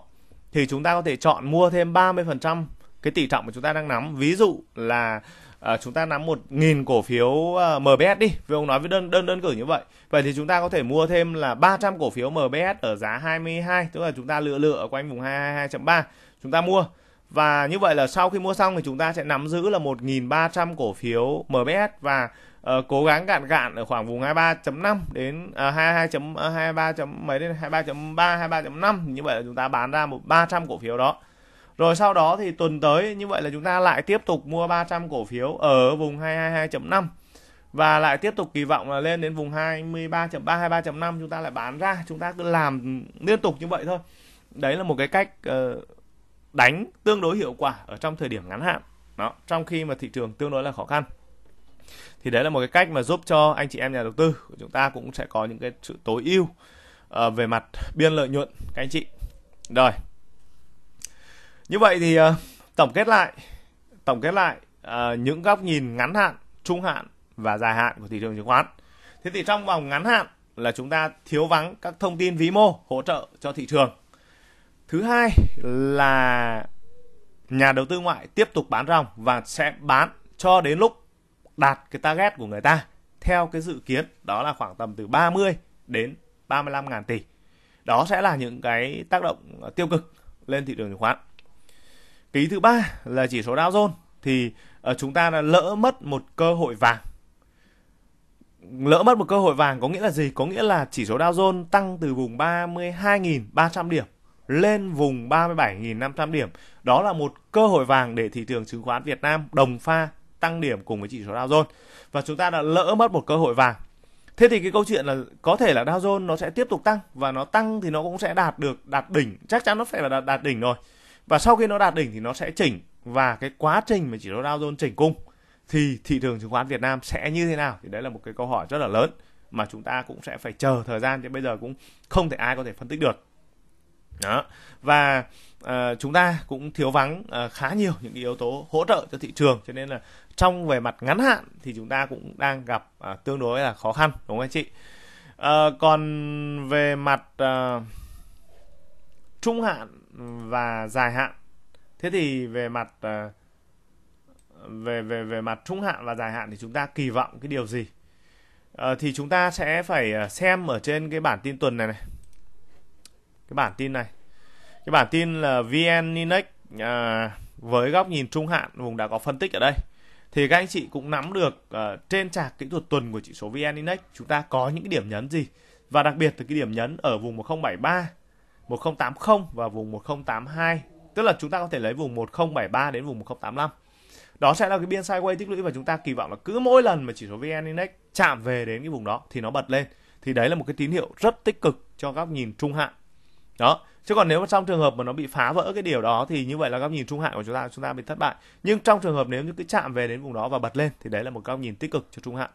thì chúng ta có thể chọn mua thêm 30% cái tỷ trọng mà chúng ta đang nắm ví dụ là à, chúng ta nắm 1.000 cổ phiếu à, ờ, MBS đi vì ông nói với đơn đơn đơn cử như vậy vậy thì chúng ta có thể mua thêm là 300 cổ phiếu MBS ở giá 22 tức là chúng ta lựa lựa ở quanh vùng 222.3 chúng ta mua và như vậy là sau khi mua xong thì chúng ta sẽ nắm giữ là 1.300 cổ phiếu MBS và uh, cố gắng gạn gạn ở khoảng vùng 23.5 đến uh, 22. 23. mấy đến 23.3 23.5 như vậy là chúng ta bán ra một 300 cổ phiếu đó rồi sau đó thì tuần tới như vậy là chúng ta lại tiếp tục mua 300 cổ phiếu ở vùng 222.5 và lại tiếp tục kỳ vọng là lên đến vùng 23.3 23.5 chúng ta lại bán ra, chúng ta cứ làm liên tục như vậy thôi. Đấy là một cái cách ờ, đánh tương đối hiệu quả ở trong thời điểm ngắn hạn. Đó, trong khi mà thị trường tương đối là khó khăn thì đấy là một cái cách mà giúp cho anh chị em nhà đầu tư của chúng ta cũng sẽ có những cái sự tối ưu ờ, về mặt biên lợi nhuận các anh chị rồi như vậy thì uh, tổng kết lại tổng kết lại uh, những góc nhìn ngắn hạn trung hạn và dài hạn của thị trường chứng khoán thế thì trong vòng ngắn hạn là chúng ta thiếu vắng các thông tin vĩ mô hỗ trợ cho thị trường thứ hai là nhà đầu tư ngoại tiếp tục bán ròng và sẽ bán cho đến lúc đạt cái target của người ta theo cái dự kiến đó là khoảng tầm từ 30 đến 35 ngàn tỷ. Đó sẽ là những cái tác động tiêu cực lên thị trường chứng khoán. Ký thứ ba là chỉ số Dow Jones thì uh, chúng ta đã lỡ mất một cơ hội vàng. Lỡ mất một cơ hội vàng có nghĩa là gì? Có nghĩa là chỉ số Dow Jones tăng từ vùng 32.300 điểm lên vùng 37.500 điểm. Đó là một cơ hội vàng để thị trường chứng khoán Việt Nam đồng pha tăng điểm cùng với chỉ số Dow Jones và chúng ta đã lỡ mất một cơ hội vàng. Thế thì cái câu chuyện là có thể là Dow Jones nó sẽ tiếp tục tăng và nó tăng thì nó cũng sẽ đạt được đạt đỉnh, chắc chắn nó phải là đạt, đạt đỉnh rồi và sau khi nó đạt đỉnh thì nó sẽ chỉnh và cái quá trình mà chỉ số Dow Jones chỉnh cung thì thị trường chứng khoán Việt Nam sẽ như thế nào thì đấy là một cái câu hỏi rất là lớn mà chúng ta cũng sẽ phải chờ thời gian chứ bây giờ cũng không thể ai có thể phân tích được đó và uh, chúng ta cũng thiếu vắng uh, khá nhiều những cái yếu tố hỗ trợ cho thị trường cho nên là trong về mặt ngắn hạn thì chúng ta cũng đang gặp uh, tương đối là khó khăn đúng không anh chị uh, còn về mặt uh, trung hạn và dài hạn thế thì về mặt ờ, về về về mặt trung hạn và dài hạn thì chúng ta kỳ vọng cái điều gì à, thì chúng ta sẽ phải ờ, xem ở trên cái bản tin tuần này này cái bản tin này cái bản tin là vn index à, với góc nhìn trung hạn vùng đã có phân tích ở đây thì các anh chị cũng nắm được uh, trên trạc kỹ thuật tuần của chỉ số vn index chúng ta có những cái điểm nhấn gì và đặc biệt là cái điểm nhấn ở vùng 1073 1080 và vùng 1082 tức là chúng ta có thể lấy vùng 1073 đến vùng 1085 đó sẽ là cái biên sideways tích lũy và chúng ta kỳ vọng là cứ mỗi lần mà chỉ số VN Index chạm về đến cái vùng đó thì nó bật lên thì đấy là một cái tín hiệu rất tích cực cho góc nhìn trung hạn đó chứ còn nếu mà trong trường hợp mà nó bị phá vỡ cái điều đó thì như vậy là góc nhìn trung hạn của chúng ta chúng ta bị thất bại nhưng trong trường hợp nếu như cứ chạm về đến vùng đó và bật lên thì đấy là một góc nhìn tích cực cho trung hạn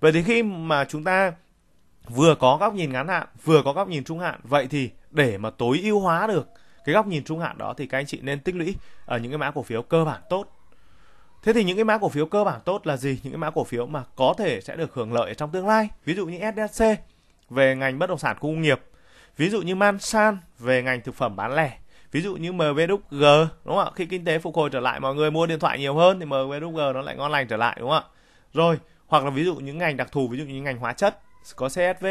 vậy thì khi mà chúng ta vừa có góc nhìn ngắn hạn vừa có góc nhìn trung hạn vậy thì để mà tối ưu hóa được cái góc nhìn trung hạn đó thì các anh chị nên tích lũy ở những cái mã cổ phiếu cơ bản tốt Thế thì những cái mã cổ phiếu cơ bản tốt là gì? Những cái mã cổ phiếu mà có thể sẽ được hưởng lợi trong tương lai. Ví dụ như SDC về ngành bất động sản khu công nghiệp. Ví dụ như Mansan về ngành thực phẩm bán lẻ. Ví dụ như MVDG đúng không ạ? Khi kinh tế phục hồi trở lại mọi người mua điện thoại nhiều hơn thì MVDG nó lại ngon lành trở lại đúng không ạ? Rồi, hoặc là ví dụ những ngành đặc thù, ví dụ như ngành hóa chất có CSV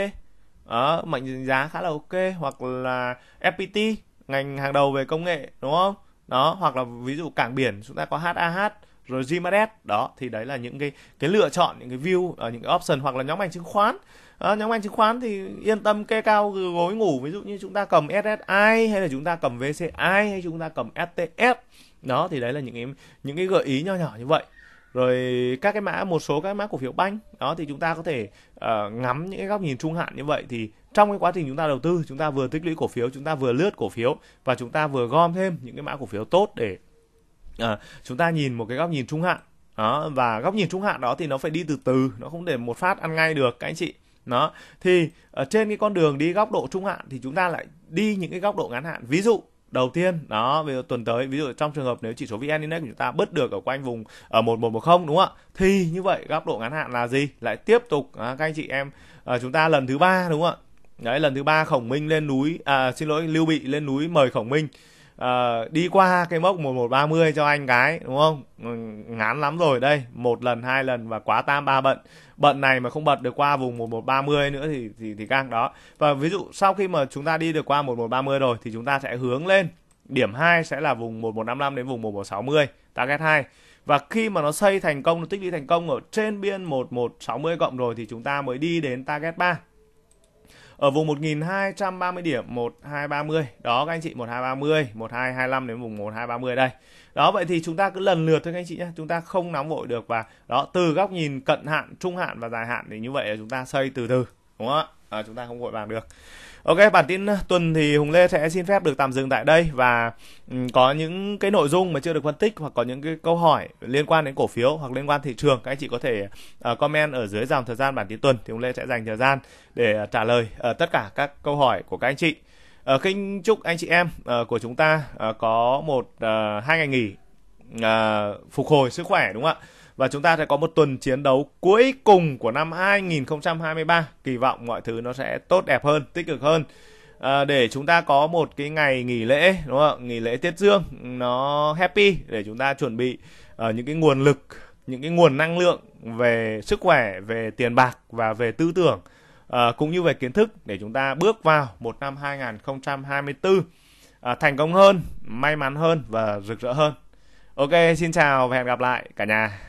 đó, mệnh giá khá là ok hoặc là FPT ngành hàng đầu về công nghệ đúng không đó hoặc là ví dụ cảng biển chúng ta có HAH rồi GMADES đó thì đấy là những cái cái lựa chọn những cái view ở ờ, những cái option hoặc là nhóm ngành chứng khoán à, nhóm ngành chứng khoán thì yên tâm kê cao gối ngủ ví dụ như chúng ta cầm SSI hay là chúng ta cầm VCI hay chúng ta cầm STS đó thì đấy là những cái những cái gợi ý nho nhỏ như vậy rồi các cái mã một số các mã cổ phiếu banh đó thì chúng ta có thể uh, ngắm những cái góc nhìn trung hạn như vậy thì trong cái quá trình chúng ta đầu tư chúng ta vừa tích lũy cổ phiếu chúng ta vừa lướt cổ phiếu và chúng ta vừa gom thêm những cái mã cổ phiếu tốt để uh, chúng ta nhìn một cái góc nhìn trung hạn đó và góc nhìn trung hạn đó thì nó phải đi từ từ nó không để một phát ăn ngay được các anh chị đó thì ở ờ, trên cái con đường đi góc độ trung hạn thì chúng ta lại đi những cái góc độ ngắn hạn ví dụ đầu tiên đó ví dụ tuần tới ví dụ trong trường hợp nếu chỉ số vn index của chúng ta bứt được ở quanh vùng ở ờ, một một một không đúng không ạ thì như vậy góc độ ngắn hạn là gì lại tiếp tục à, các anh chị em à, chúng ta lần thứ ba đúng không ạ đấy lần thứ ba khổng minh lên núi à xin lỗi lưu bị lên núi mời khổng minh uh, đi qua cái mốc 1130 cho anh cái đúng không ừ, ngán lắm rồi đây một lần hai lần và quá tam ba bận bận này mà không bật được qua vùng 1130 nữa thì thì thì càng đó và ví dụ sau khi mà chúng ta đi được qua 1130 rồi thì chúng ta sẽ hướng lên điểm 2 sẽ là vùng 1155 đến vùng 1160 target 2 và khi mà nó xây thành công nó tích lũy thành công ở trên biên 1160 cộng rồi thì chúng ta mới đi đến target 3 ở vùng 1230 điểm 1230 đó các anh chị 1230 1225 đến vùng 1230 đây đó vậy thì chúng ta cứ lần lượt thôi các anh chị nhé chúng ta không nóng vội được và đó từ góc nhìn cận hạn trung hạn và dài hạn thì như vậy là chúng ta xây từ từ đúng không ạ à, chúng ta không vội vàng được Ok, bản tin tuần thì Hùng Lê sẽ xin phép được tạm dừng tại đây và ừ, có những cái nội dung mà chưa được phân tích hoặc có những cái câu hỏi liên quan đến cổ phiếu hoặc liên quan thị trường các anh chị có thể ờ, comment ở dưới dòng thời gian bản tin tuần thì Hùng Lê sẽ dành thời gian để ờ, trả lời ờ, tất cả các câu hỏi của các anh chị. Kính chúc anh chị em của chúng ta có một hai ngày nghỉ phục hồi sức khỏe đúng không ạ? và chúng ta sẽ có một tuần chiến đấu cuối cùng của năm 2023 kỳ vọng mọi thứ nó sẽ tốt đẹp hơn tích cực hơn à, để chúng ta có một cái ngày nghỉ lễ đúng không nghỉ lễ tiết dương nó happy để chúng ta chuẩn bị uh, những cái nguồn lực những cái nguồn năng lượng về sức khỏe về tiền bạc và về tư tưởng uh, cũng như về kiến thức để chúng ta bước vào một năm 2024 uh, à, thành công hơn may mắn hơn và rực rỡ hơn ok xin chào và hẹn gặp lại cả nhà